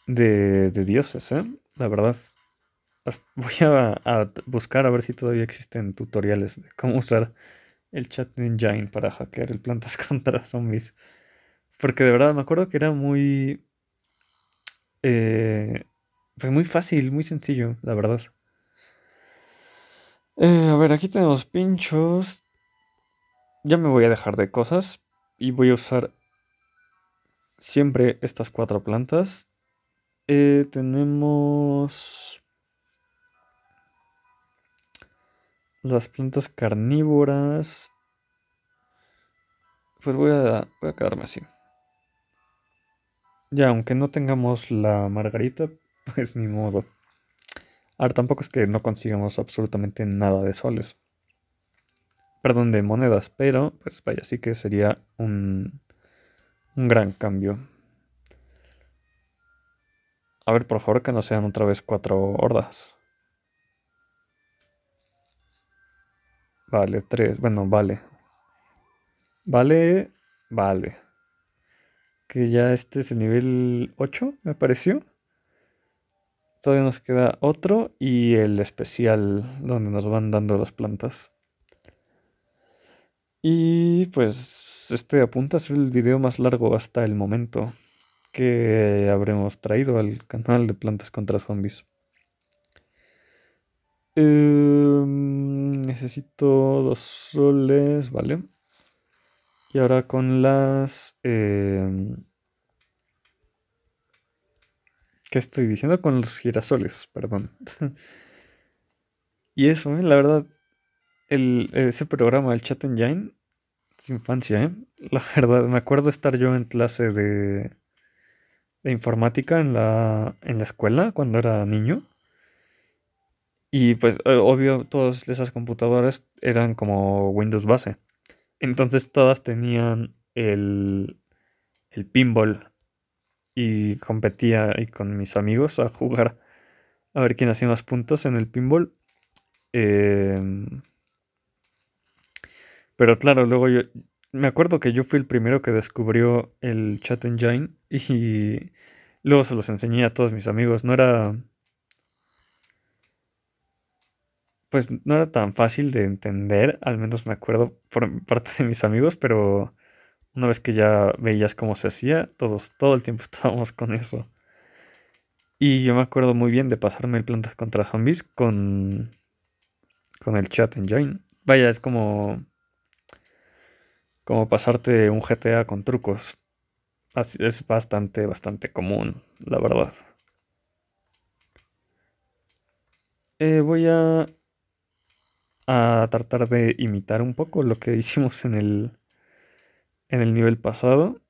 de, dioses, ¿eh? La verdad, voy a, buscar a ver si todavía existen tutoriales de cómo usar el chat engine para hackear el plantas contra zombies. Porque de verdad me acuerdo que era muy... fue eh, pues muy fácil, muy sencillo, la verdad. Eh, a ver, aquí tenemos pinchos. Ya me voy a dejar de cosas y voy a usar siempre estas cuatro plantas. Eh, tenemos las plantas carnívoras. Pues voy a, voy a quedarme así. Ya, aunque no tengamos la margarita, pues ni modo. Ahora tampoco es que no consigamos absolutamente nada de soles perdón, de monedas, pero pues vaya, sí que sería un, un gran cambio. A ver, por favor, que no sean otra vez cuatro hordas. Vale, tres. Bueno, vale. Vale, vale. Que ya este es el nivel 8, me pareció. Todavía nos queda otro y el especial donde nos van dando las plantas. Y pues este apunta a ser el video más largo hasta el momento que habremos traído al canal de Plantas contra Zombies. Em, necesito dos soles, vale. Y ahora con las... Em, ¿Qué estoy diciendo? Con los girasoles, perdón. y eso, ¿eh? la verdad, ese programa, el Chat Engine, es infancia, ¿eh? La verdad, me acuerdo estar yo en clase de, de informática en la, escuela cuando era niño. Y pues, eh, obvio, todas esas computadoras eran como Windows base. Entonces todas tenían el, el pinball y competía y con mis amigos a jugar a ver quién hacía más puntos en el pinball. Eh, pero claro, luego yo. Me acuerdo que yo fui el primero que descubrió el chat engine y luego se los enseñé a todos mis amigos. No era. Pues no era tan fácil de entender, al menos me acuerdo por parte de mis amigos, pero una vez que ya veías cómo se hacía, todos todo el tiempo estábamos con eso. Y yo me acuerdo muy bien de pasarme el Plantas contra Zombies con, con el chat engine. Vaya, es como como pasarte un GTA con trucos. es bastante, bastante común, la verdad. Eh, voy a, a tratar de imitar un poco lo que hicimos en el, en el nivel pasado.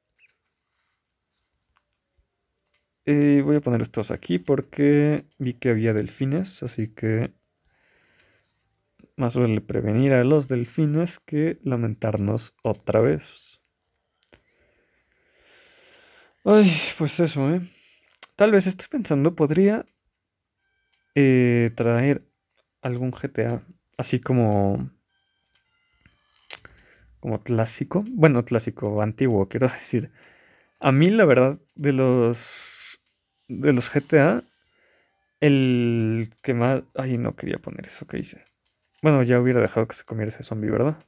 Eh, voy a poner estos aquí porque vi que había delfines, así que más vale prevenir a los delfines que lamentarnos otra vez. Ay, pues eso, ¿eh? Tal vez estoy pensando, podría eh, traer algún GTA así como como clásico, bueno, clásico antiguo, quiero decir. A mí la verdad de los de los GTA el que más ay, no quería poner eso que hice. Bueno, ya hubiera dejado que se comiera ese zombie, ¿verdad?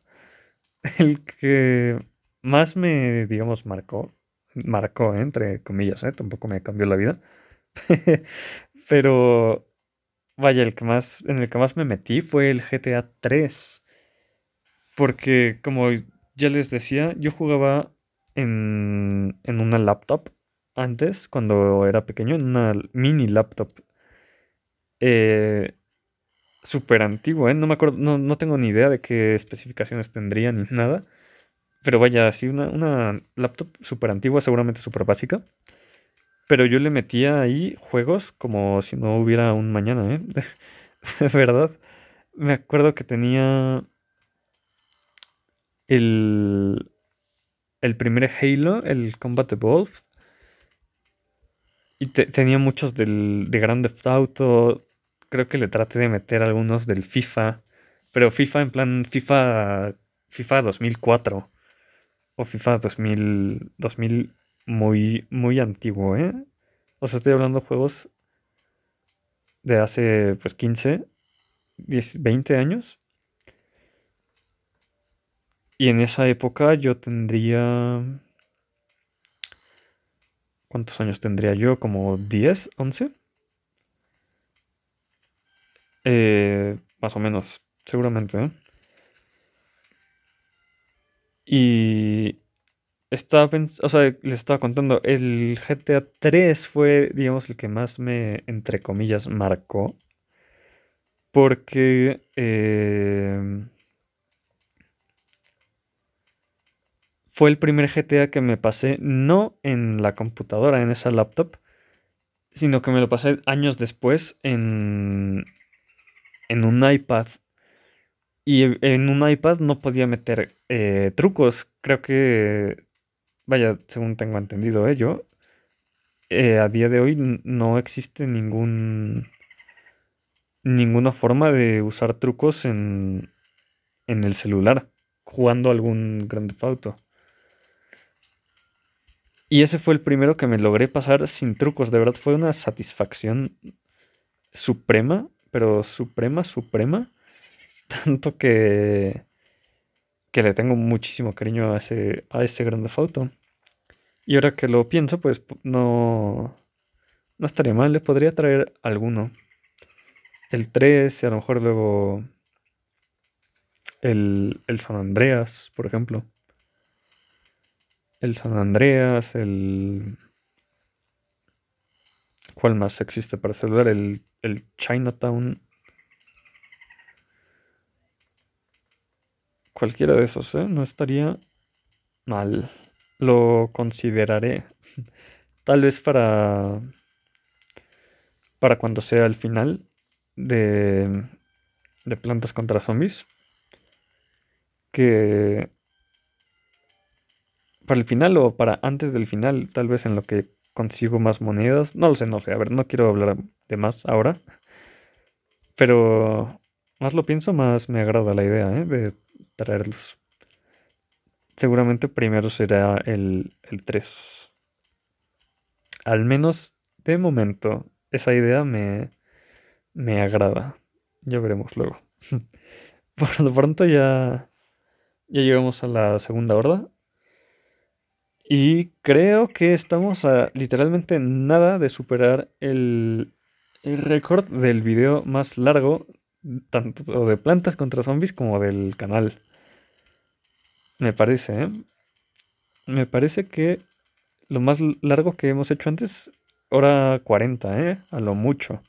El que más me, digamos, marcó, marcó, ¿eh? entre comillas, ¿eh? tampoco me cambió la vida. Pero, vaya, el que más, en el que más me metí fue el GTA 3. Porque, como ya les decía, yo jugaba en, en una laptop antes, cuando era pequeño, en una mini laptop. Eh, súper antiguo, ¿eh? No me acuerdo, no, tengo ni idea de qué especificaciones tendría ni nada. Pero vaya, sí, una, laptop súper antigua, seguramente súper básica. Pero yo le metía ahí juegos como si no hubiera un mañana, ¿eh? de verdad. Me acuerdo que tenía el, el primer Halo, el Combat Evolved. Y tenía muchos del, de Grand Theft Auto, creo que le trate de meter algunos del FIFA, pero FIFA en plan FIFA FIFA 2004 o FIFA 2000 2000 muy muy antiguo, ¿eh? O sea, estoy hablando de juegos de hace pues 15, 20 años. Y en esa época yo tendría ¿Cuántos años tendría yo? ¿Como 10, 11? Eh, más o menos, seguramente. Y estaba les estaba contando, el GTA 3 fue, digamos, el que más me, entre comillas, marcó. Porque... Eh, fue el primer GTA que me pasé no en la computadora, en esa laptop, sino que me lo pasé años después en, en un iPad. Y en un iPad no podía meter eh, trucos. Creo que, vaya, según tengo entendido ello, eh, eh, a día de hoy no existe ningún ninguna forma de usar trucos en, en el celular jugando algún grande Theft Y ese fue el primero que me logré pasar sin trucos. De verdad fue una satisfacción suprema pero suprema, suprema. Tanto que, que le tengo muchísimo cariño a ese, a ese grande Y ahora que lo pienso, pues no, no estaría mal, le podría traer alguno. El 3, y a lo mejor luego el, el San Andreas, por ejemplo. El San Andreas, el... ¿Cuál más existe para celular? El, el Chinatown. Cualquiera de esos, ¿eh? No estaría mal. Lo consideraré. Tal vez para. Para cuando sea el final de. De plantas contra zombies. Que. Para el final o para antes del final, tal vez en lo que consigo más monedas. No lo sé, no sé. A ver, no quiero hablar de más ahora. Pero más lo pienso, más me agrada la idea ¿eh? de traerlos. Seguramente primero será el, el 3. Al menos de momento, esa idea me, me agrada. Ya veremos luego. Por lo pronto ya, ya llegamos a la segunda horda. Y creo que estamos a literalmente nada de superar el, récord del video más largo, tanto de plantas contra zombies como del canal. Me parece, ¿eh? Me parece que lo más largo que hemos hecho antes, hora 40, ¿eh? A lo mucho.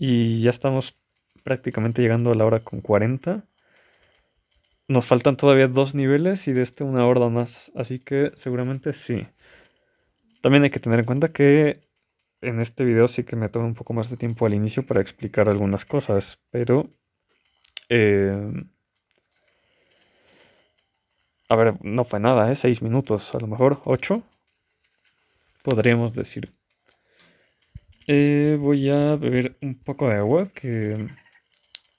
Y ya estamos prácticamente llegando a la hora con 40 nos faltan todavía dos niveles y de este una horda más. Así que seguramente sí. También hay que tener en cuenta que en este video sí que me tomo un poco más de tiempo al inicio para explicar algunas cosas, pero... Eh, a ver, no fue nada, ¿eh? Seis minutos, a lo mejor ocho. Podríamos decir. Eh, voy a beber un poco de agua que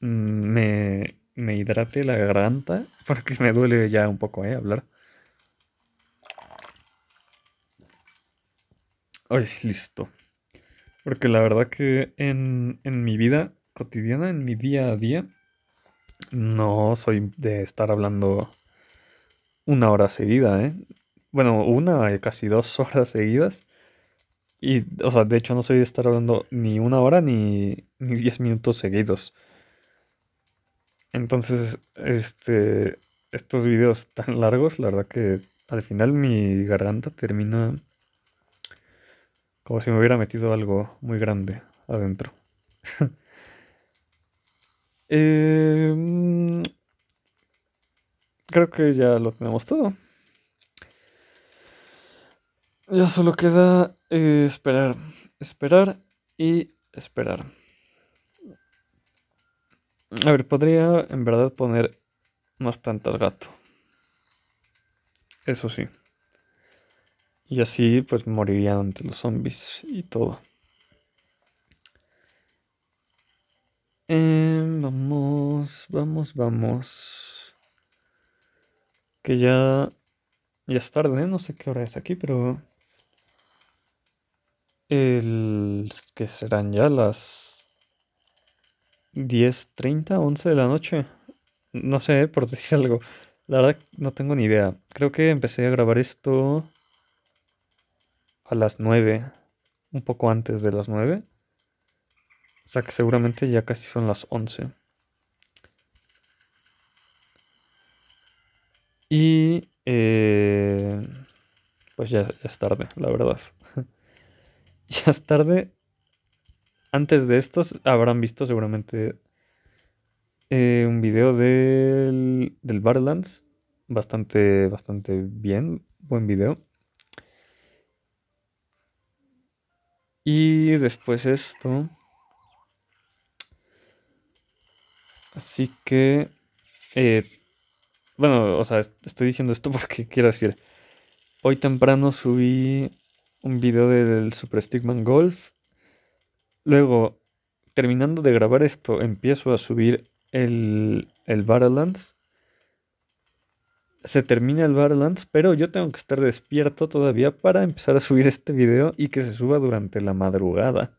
mm, me me hidrate la garganta, porque me duele ya un poco, eh, Hablar. Oye, listo. Porque la verdad que en, mi vida cotidiana, en mi día a día, no soy de estar hablando una hora seguida, ¿eh? Bueno, una, casi dos horas seguidas. Y, o sea, de hecho no soy de estar hablando ni una hora ni, ni diez minutos seguidos. Entonces, este, estos videos tan largos, la verdad que al final mi garganta termina como si me hubiera metido algo muy grande adentro. Em, creo que ya lo tenemos todo. Ya solo queda eh, esperar, esperar y esperar. A ver, podría en verdad poner más plantas gato. Eso sí. Y así pues morirían ante los zombies y todo. Em, vamos, vamos, vamos. Que ya... Ya es tarde, ¿eh? no sé qué hora es aquí, pero... El... que serán ya las 10.30, 11 de la noche. No sé, eh, por decir algo. La verdad no tengo ni idea. Creo que empecé a grabar esto a las 9, un poco antes de las 9. O sea que seguramente ya casi son las 11. Y eh, pues ya, ya, es tarde, la verdad. ya es tarde antes de estos habrán visto seguramente eh, un video del, del Barlands. Bastante, bastante bien. Buen video. Y después esto. Así que... Eh, bueno, o sea, estoy diciendo esto porque quiero decir... Hoy temprano subí un video del Super Stickman Golf Luego, terminando de grabar esto, empiezo a subir el, el Battlelands. Se termina el Battlelands, pero yo tengo que estar despierto todavía para empezar a subir este video y que se suba durante la madrugada.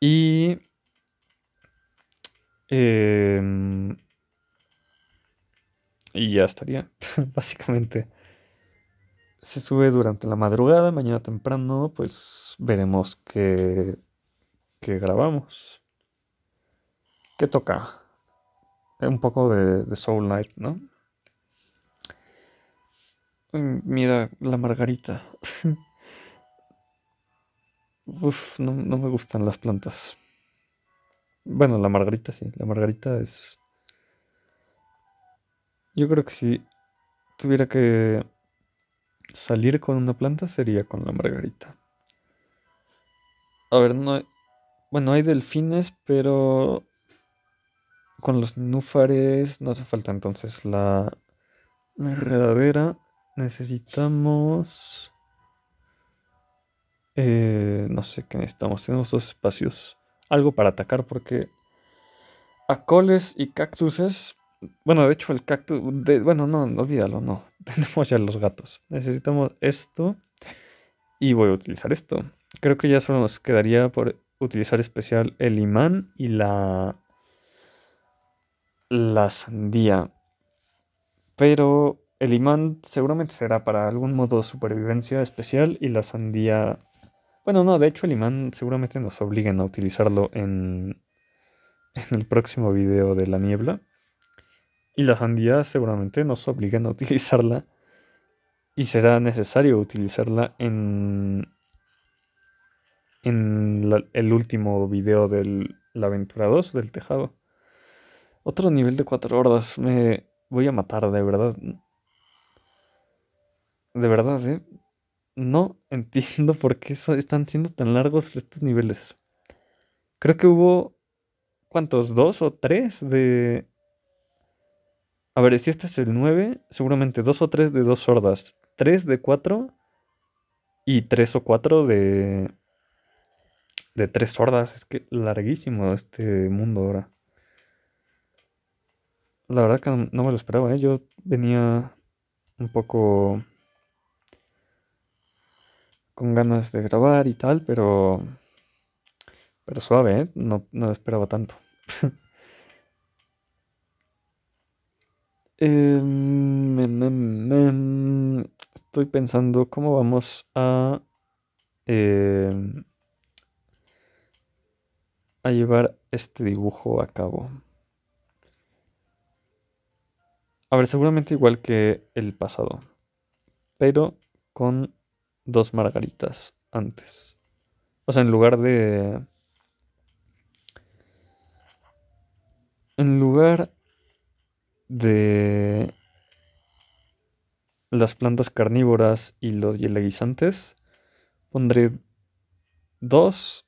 Y... Em, y ya estaría, básicamente se sube durante la madrugada, mañana temprano, pues veremos qué, qué grabamos. ¿Qué toca? Un poco de, Soul Night, ¿no? Mm, mira, la margarita. Uf, no, no, me gustan las plantas. Bueno, la margarita sí. La margarita es... Yo creo que si tuviera que Salir con una planta sería con la margarita. A ver, no. Hay... Bueno, hay delfines, pero. Con los núfares no hace falta entonces la. La Necesitamos. Eh, no sé qué necesitamos. Tenemos dos espacios. Algo para atacar porque. Acoles y cactuses bueno, de hecho el cactus... bueno, no, olvídalo, no. Tenemos ya los gatos. Necesitamos esto. Y voy a utilizar esto. Creo que ya solo nos quedaría por utilizar especial el imán y la... La sandía. Pero el imán seguramente será para algún modo supervivencia especial y la sandía... Bueno, no, de hecho el imán seguramente nos obliguen a utilizarlo en, en el próximo video de la niebla y las sandía seguramente nos obligan a utilizarla y será necesario utilizarla en, en el último video de la aventura 2 del tejado. Otro nivel de cuatro hordas. me voy a matar de verdad. De verdad, ¿eh? No entiendo por qué están siendo tan largos estos niveles. Creo que hubo... ¿Cuántos? ¿Dos o tres de a ver, si este es el 9, seguramente 2 o 3 de 2 sordas, 3 de 4 y 3 o 4 de... De 3 sordas, es que larguísimo este mundo ahora. La verdad que no me lo esperaba, ¿eh? yo venía un poco con ganas de grabar y tal, pero... Pero suave, ¿eh? no, lo esperaba tanto. Em, em, em, estoy pensando cómo vamos a, a llevar este dibujo a cabo. A ver, seguramente igual que el pasado, pero con dos margaritas antes. O sea, en lugar de... En lugar de las plantas carnívoras y los guisantes, pondré dos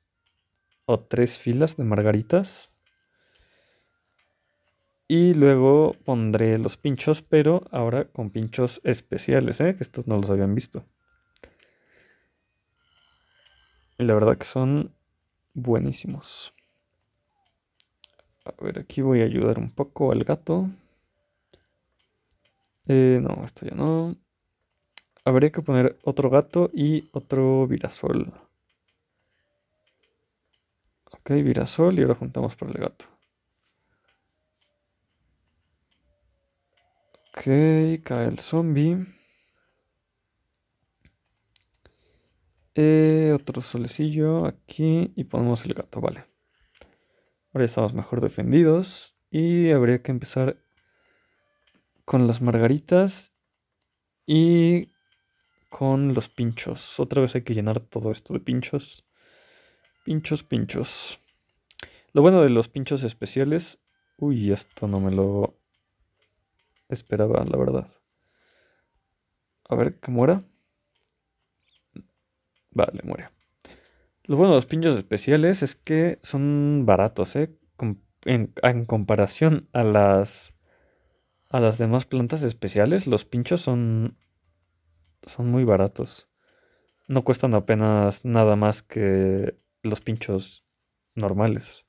o tres filas de margaritas. Y luego pondré los pinchos, pero ahora con pinchos especiales, ¿eh? que estos no los habían visto. Y la verdad que son buenísimos. A ver, aquí voy a ayudar un poco al gato. Eh, no, esto ya no. Habría que poner otro gato y otro virasol. Ok, virasol y ahora juntamos para el gato. Ok, cae el zombie. Eh, otro solecillo aquí y ponemos el gato, vale. Ahora ya estamos mejor defendidos y habría que empezar con las margaritas y con los pinchos. Otra vez hay que llenar todo esto de pinchos. Pinchos, pinchos. Lo bueno de los pinchos especiales... Uy, esto no me lo esperaba, la verdad. A ver, ¿qué muera. Vale, muere. Lo bueno de los pinchos especiales es que son baratos, ¿eh? en comparación a las a las demás plantas especiales, los pinchos son, son muy baratos. No cuestan apenas nada más que los pinchos normales.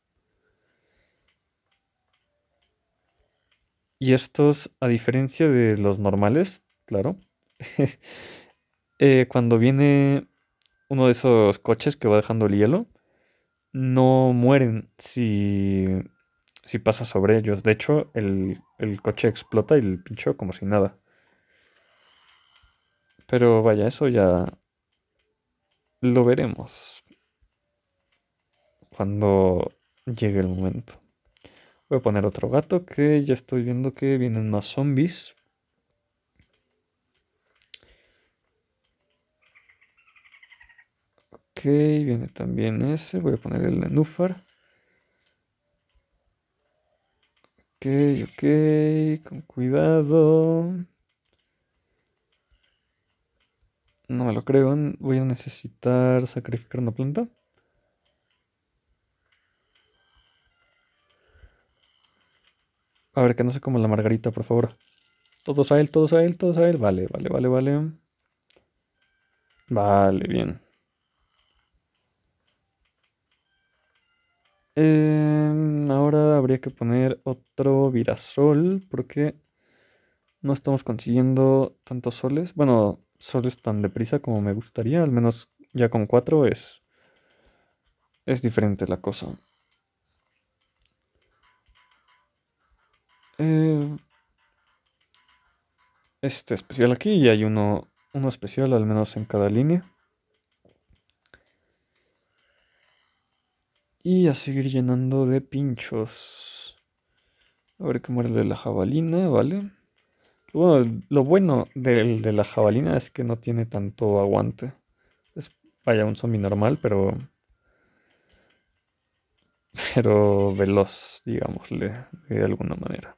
Y estos, a diferencia de los normales, claro, eh, cuando viene uno de esos coches que va dejando el hielo, no mueren si si pasa sobre ellos. De hecho, el, el coche explota y el pincho como si nada. Pero vaya, eso ya lo veremos cuando llegue el momento. Voy a poner otro gato que ya estoy viendo que vienen más zombies. Ok, viene también ese. Voy a poner el nenúfar. ok, con cuidado. No me lo creo, voy a necesitar sacrificar una planta. A ver, que no se cómo la margarita, por favor. Todos a él, todos a él, todos a él. Vale, vale, vale, vale. Vale, bien. Em, ahora habría que poner otro virasol porque no estamos consiguiendo tantos soles. Bueno, soles tan deprisa como me gustaría. Al menos ya con cuatro es, es diferente la cosa. Eh, este especial aquí y hay uno, uno especial al menos en cada línea. Y a seguir llenando de pinchos. A ver qué muerde la jabalina, ¿vale? Bueno, lo bueno del de la jabalina es que no tiene tanto aguante. Es, vaya, un zombie normal, pero... Pero veloz, digámosle, de alguna manera.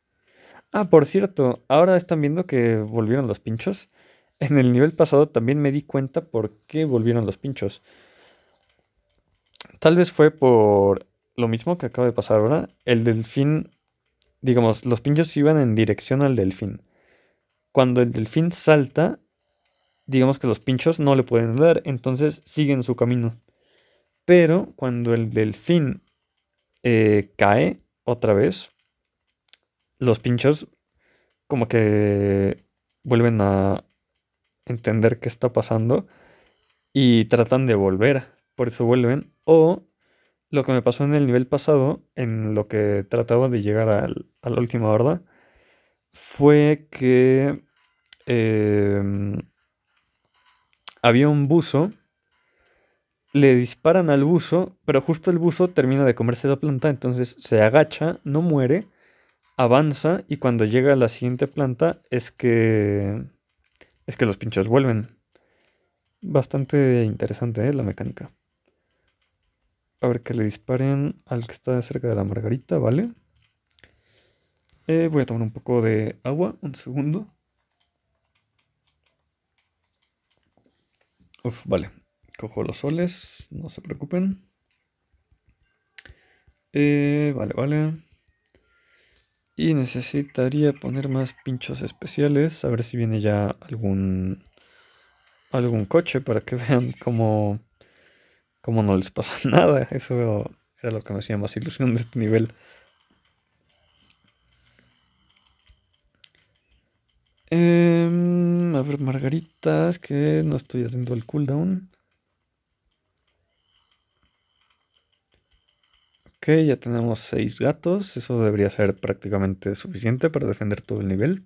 Ah, por cierto, ahora están viendo que volvieron los pinchos. En el nivel pasado también me di cuenta por qué volvieron los pinchos. Tal vez fue por lo mismo que acaba de pasar ahora. El delfín, digamos, los pinchos iban en dirección al delfín. Cuando el delfín salta, digamos que los pinchos no le pueden dar, entonces siguen su camino. Pero cuando el delfín eh, cae otra vez, los pinchos como que vuelven a entender qué está pasando y tratan de volver. Por eso vuelven o lo que me pasó en el nivel pasado, en lo que trataba de llegar a la última horda, fue que em, había un buzo, le disparan al buzo, pero justo el buzo termina de comerse la planta, entonces se agacha, no muere, avanza y cuando llega a la siguiente planta es que es que los pinchos vuelven. Bastante interesante ¿eh? la mecánica. A ver que le disparen al que está cerca de la margarita, ¿vale? Eh, voy a tomar un poco de agua, un segundo. Uf, vale. Cojo los soles, no se preocupen. Eh, vale, vale. Y necesitaría poner más pinchos especiales. A ver si viene ya algún, algún coche para que vean cómo cómo no les pasa nada. Eso era lo que me hacía más ilusión de este nivel. Em, a ver, margaritas, que no estoy haciendo el cooldown. Ok, ya tenemos seis gatos. Eso debería ser prácticamente suficiente para defender todo el nivel.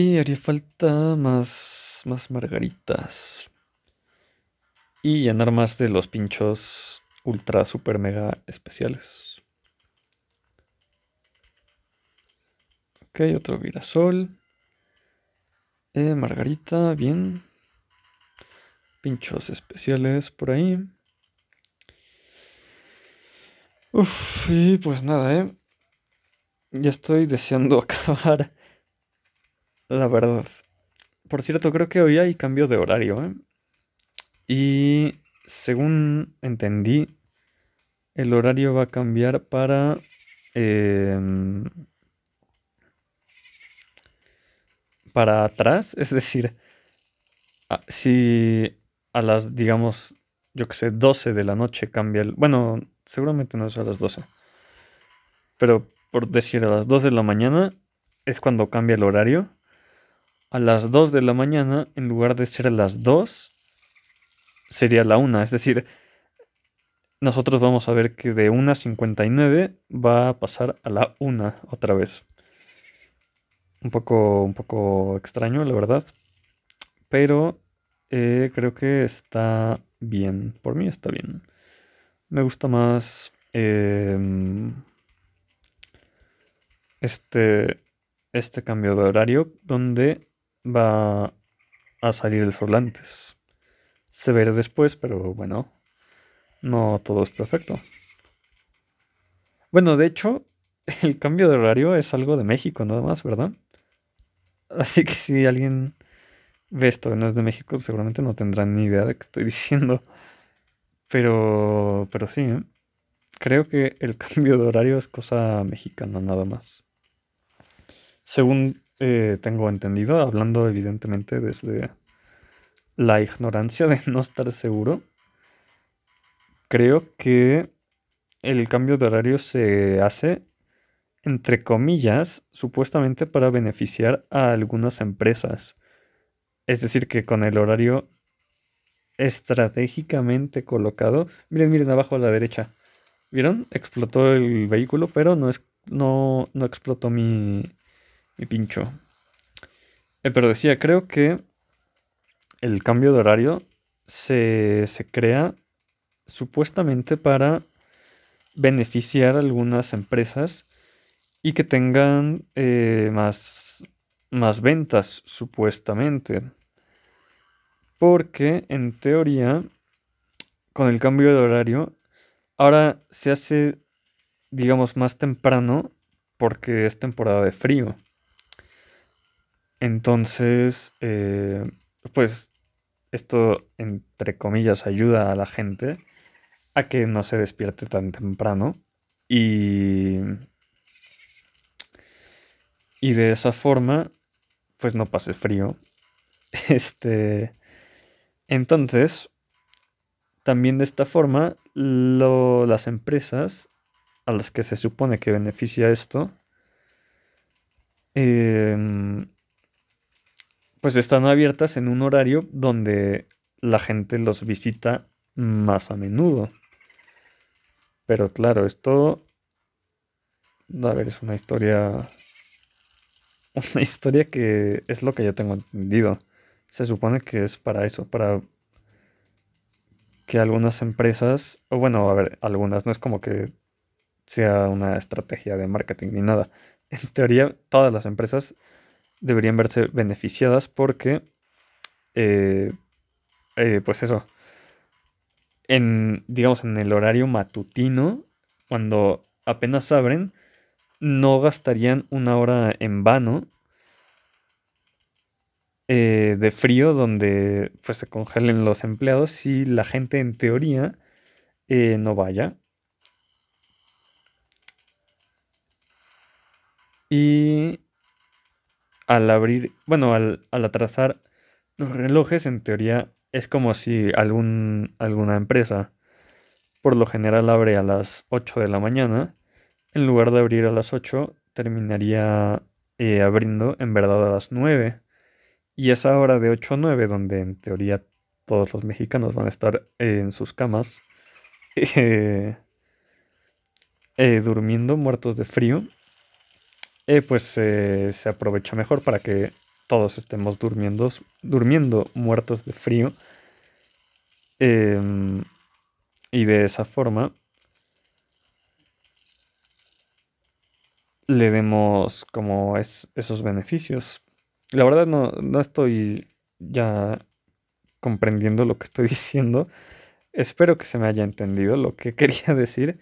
Y haría falta más, más margaritas. Y llenar más de los pinchos ultra, super, mega especiales. Ok, otro virasol. Eh, margarita, bien. Pinchos especiales por ahí. Uf, y pues nada, eh. Ya estoy deseando acabar la verdad. Por cierto, creo que hoy hay cambio de horario, ¿eh? Y según entendí, el horario va a cambiar para... Em, para atrás, es decir, si a las, digamos, yo que sé, 12 de la noche cambia el... Bueno, seguramente no es a las 12. Pero por decir a las 2 de la mañana es cuando cambia el horario a las 2 de la mañana, en lugar de ser a las 2, sería la 1. Es decir, nosotros vamos a ver que de 1.59 va a pasar a la 1 otra vez. Un poco, un poco extraño, la verdad. Pero eh, creo que está bien. Por mí está bien. Me gusta más em, este, este cambio de horario donde va a salir el sol antes. Se verá después, pero bueno, no todo es perfecto. Bueno, de hecho, el cambio de horario es algo de México nada más, ¿verdad? Así que si alguien ve esto no es de México, seguramente no tendrán ni idea de qué estoy diciendo. Pero, pero sí, ¿eh? creo que el cambio de horario es cosa mexicana nada más. Según eh, tengo entendido, hablando evidentemente desde la ignorancia de no estar seguro, creo que el cambio de horario se hace, entre comillas, supuestamente para beneficiar a algunas empresas. Es decir, que con el horario estratégicamente colocado, miren, miren abajo a la derecha, ¿vieron? Explotó el vehículo, pero no, es, no, no explotó mi, y pincho eh, pero decía, creo que el cambio de horario se, crea supuestamente para beneficiar a algunas empresas y que tengan eh, más, más ventas, supuestamente. Porque, en teoría, con el cambio de horario, ahora se hace, digamos, más temprano porque es temporada de frío. Entonces, eh, pues esto, entre comillas, ayuda a la gente a que no se despierte tan temprano y, y de esa forma, pues no pase frío. Este, entonces, también de esta forma, las empresas a las que se supone que beneficia esto, em, pues están abiertas en un horario donde la gente los visita más a menudo. Pero claro, esto... A ver, es una historia... Una historia que es lo que yo tengo entendido. Se supone que es para eso, para que algunas empresas, o bueno, a ver, algunas, no es como que sea una estrategia de marketing ni nada. En teoría, todas las empresas deberían verse beneficiadas porque, eh, eh, pues eso, en, digamos, en el horario matutino, cuando apenas abren, no gastarían una hora en vano eh, de frío donde pues se congelen los empleados y la gente en teoría no vaya. Y al abrir, bueno, al, atrasar los relojes, en teoría es como si algún, alguna empresa por lo general abre a las 8 de la mañana, en lugar de abrir a las 8, terminaría eh, abriendo en verdad a las 9. Y esa hora de 8 a 9, donde en teoría todos los mexicanos van a estar eh, en sus camas, eh, durmiendo, muertos de frío, pues se aprovecha mejor para que todos estemos durmiendo, durmiendo muertos de frío. Em, y de esa forma le demos como es, esos beneficios. La verdad no, no estoy ya comprendiendo lo que estoy diciendo. Espero que se me haya entendido lo que quería decir.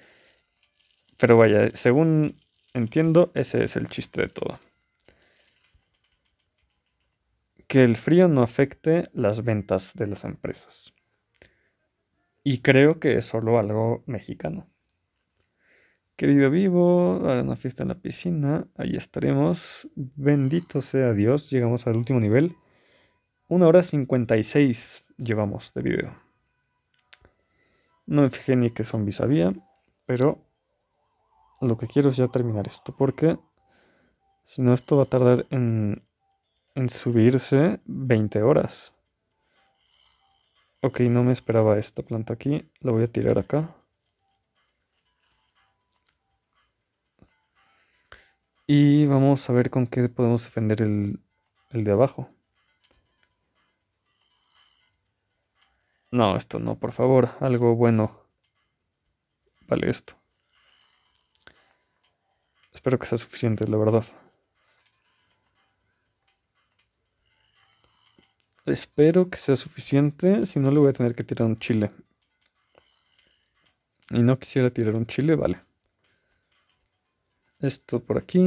Pero vaya, según entiendo, ese es el chiste de todo. Que el frío no afecte las ventas de las empresas. Y creo que es solo algo mexicano. Querido vivo, haga una fiesta en la piscina, ahí estaremos. Bendito sea Dios, llegamos al último nivel. Una hora 56 llevamos de video. No me fijé ni que zombies había, pero lo que quiero es ya terminar esto, porque si no esto va a tardar en, subirse 20 horas. Ok, no me esperaba esta planta aquí, la voy a tirar acá. Y vamos a ver con qué podemos defender el de abajo. No, esto no, por favor, algo bueno. Vale, esto. Espero que sea suficiente, la verdad. Espero que sea suficiente, si no le voy a tener que tirar un chile. Y no quisiera tirar un chile, vale. Esto por aquí.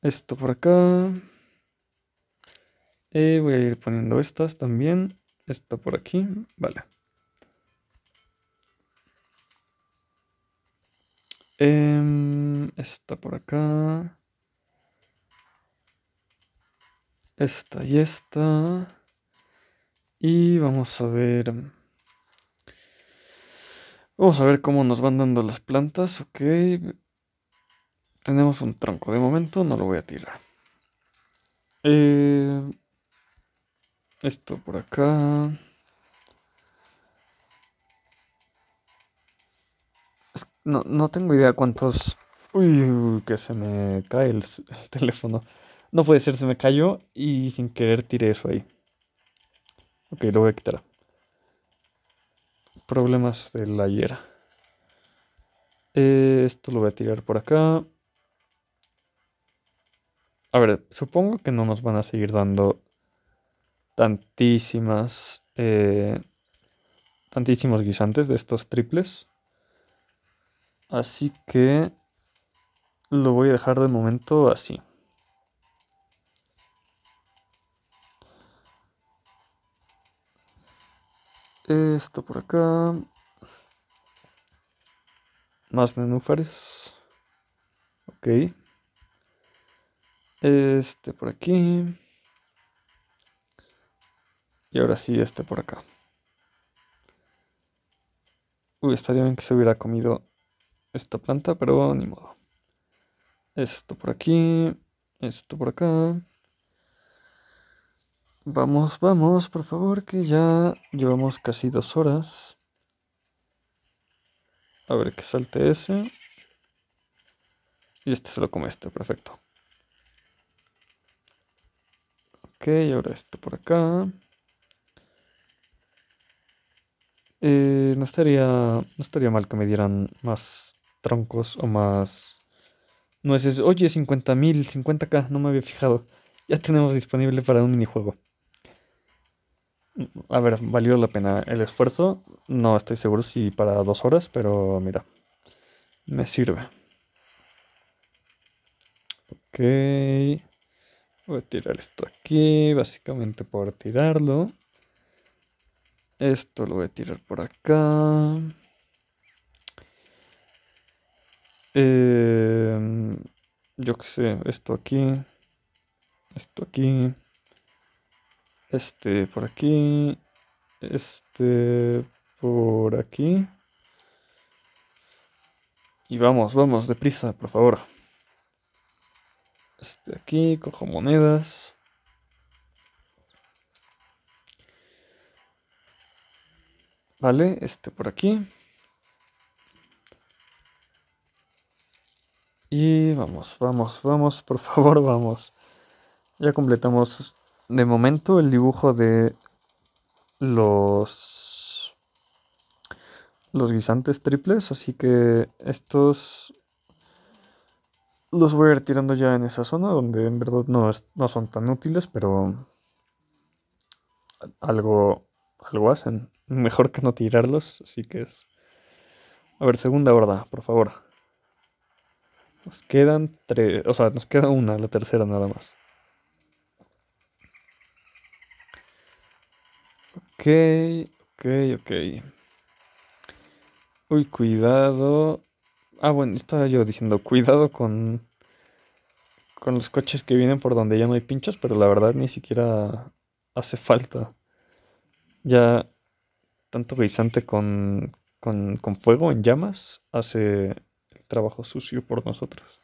Esto por acá. Y eh, voy a ir poniendo estas también. Esto por aquí. Vale. Em, esta por acá. Esta y esta. Y vamos a ver. Vamos a ver cómo nos van dando las plantas. Ok. Tenemos un tronco. De momento no lo voy a tirar. Eh, esto por acá. No, tengo idea cuántos... Uy, que se me cae el, teléfono. No puede ser, se me cayó y sin querer tiré eso ahí. Ok, lo voy a quitar. Problemas de la hiera. Eh, esto lo voy a tirar por acá. A ver, supongo que no nos van a seguir dando tantísimas... Eh, tantísimos guisantes de estos triples. Así que lo voy a dejar de momento así. Esto por acá. Más nenúfares. Ok. Este por aquí. Y ahora sí, este por acá. Uy, estaría bien que se hubiera comido esta planta, pero ni modo. Esto por aquí, esto por acá. Vamos, vamos, por favor, que ya llevamos casi dos horas. A ver que salte ese. Y este se lo come este, perfecto. Ok, ahora esto por acá. Eh, no, estaría, no estaría mal que me dieran más troncos o más nueces. Oye, 50.000, 50k, no me había fijado. Ya tenemos disponible para un minijuego. Mm, a ver, valió la pena el esfuerzo. No estoy seguro si para dos horas, pero mira, me sirve. Ok. Voy a tirar esto aquí, básicamente por tirarlo. Esto lo voy a tirar por acá. Em, yo qué sé, esto aquí. Esto aquí. Este por aquí. Este por aquí. Y vamos, vamos, deprisa, por favor. Este aquí, cojo monedas. Vale, este por aquí. Y vamos, vamos, vamos, por favor, vamos. Ya completamos de momento el dibujo de los los guisantes triples, así que estos los voy a ir tirando ya en esa zona donde en verdad no, no son tan útiles, pero algo algo hacen, mejor que no tirarlos, así que es A ver, segunda horda, por favor. Nos quedan tres, o sea, nos queda una, la tercera nada más. Ok, ok, ok. Uy, cuidado. Ah, bueno, estaba yo diciendo, cuidado con con los coches que vienen por donde ya no hay pinchos, pero la verdad ni siquiera hace falta. Ya tanto guisante con, con, con fuego en llamas hace trabajo sucio por nosotros.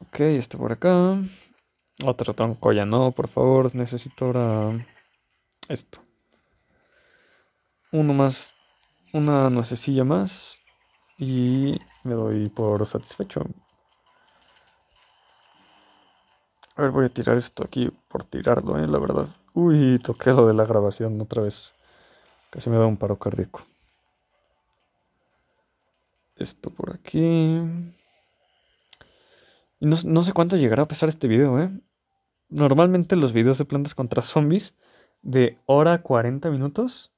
Ok, este por acá. Otro tronco ya no, por favor. Necesito ahora esto. Uno más, una nuececilla más. Y me doy por satisfecho. A ver, voy a tirar esto aquí por tirarlo, ¿eh? La verdad. Uy, toqué lo de la grabación otra vez se me da un paro cardíaco. Esto por aquí. no, sé cuánto llegará a pesar este video, ¿eh? Normalmente los videos de plantas contra zombies de hora 40 minutos.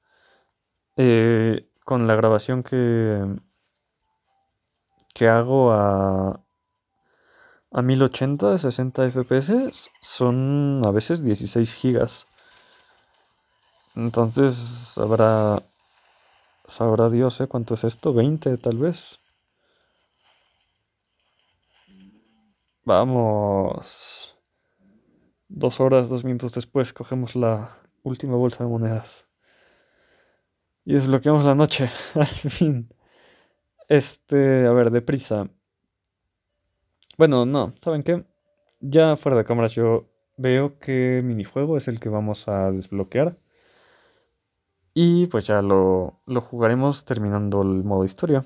Eh, con la grabación que, que hago a, a 1080, 60 fps, son a veces 16 gigas. Entonces, sabrá, sabrá Dios, ¿eh? ¿Cuánto es esto? ¿20 tal vez? Vamos. Dos horas, dos minutos después, cogemos la última bolsa de monedas. Y desbloqueamos la noche, al fin. Este, a ver, deprisa. Bueno, no, ¿saben qué? Ya fuera de cámara yo veo que minijuego es el que vamos a desbloquear. Y pues ya lo, jugaremos terminando el modo historia.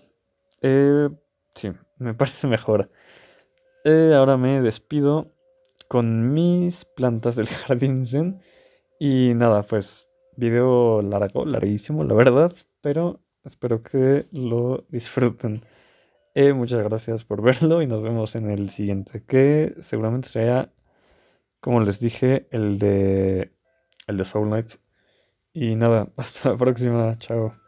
Eh, sí, me parece mejor. Eh, ahora me despido con mis plantas del jardín zen. Y nada, pues video largo, larguísimo, la verdad. Pero espero que lo disfruten. Eh, muchas gracias por verlo y nos vemos en el siguiente, que seguramente sea, como les dije, el de, el de Soul Knight. Y nada, hasta la próxima, chao.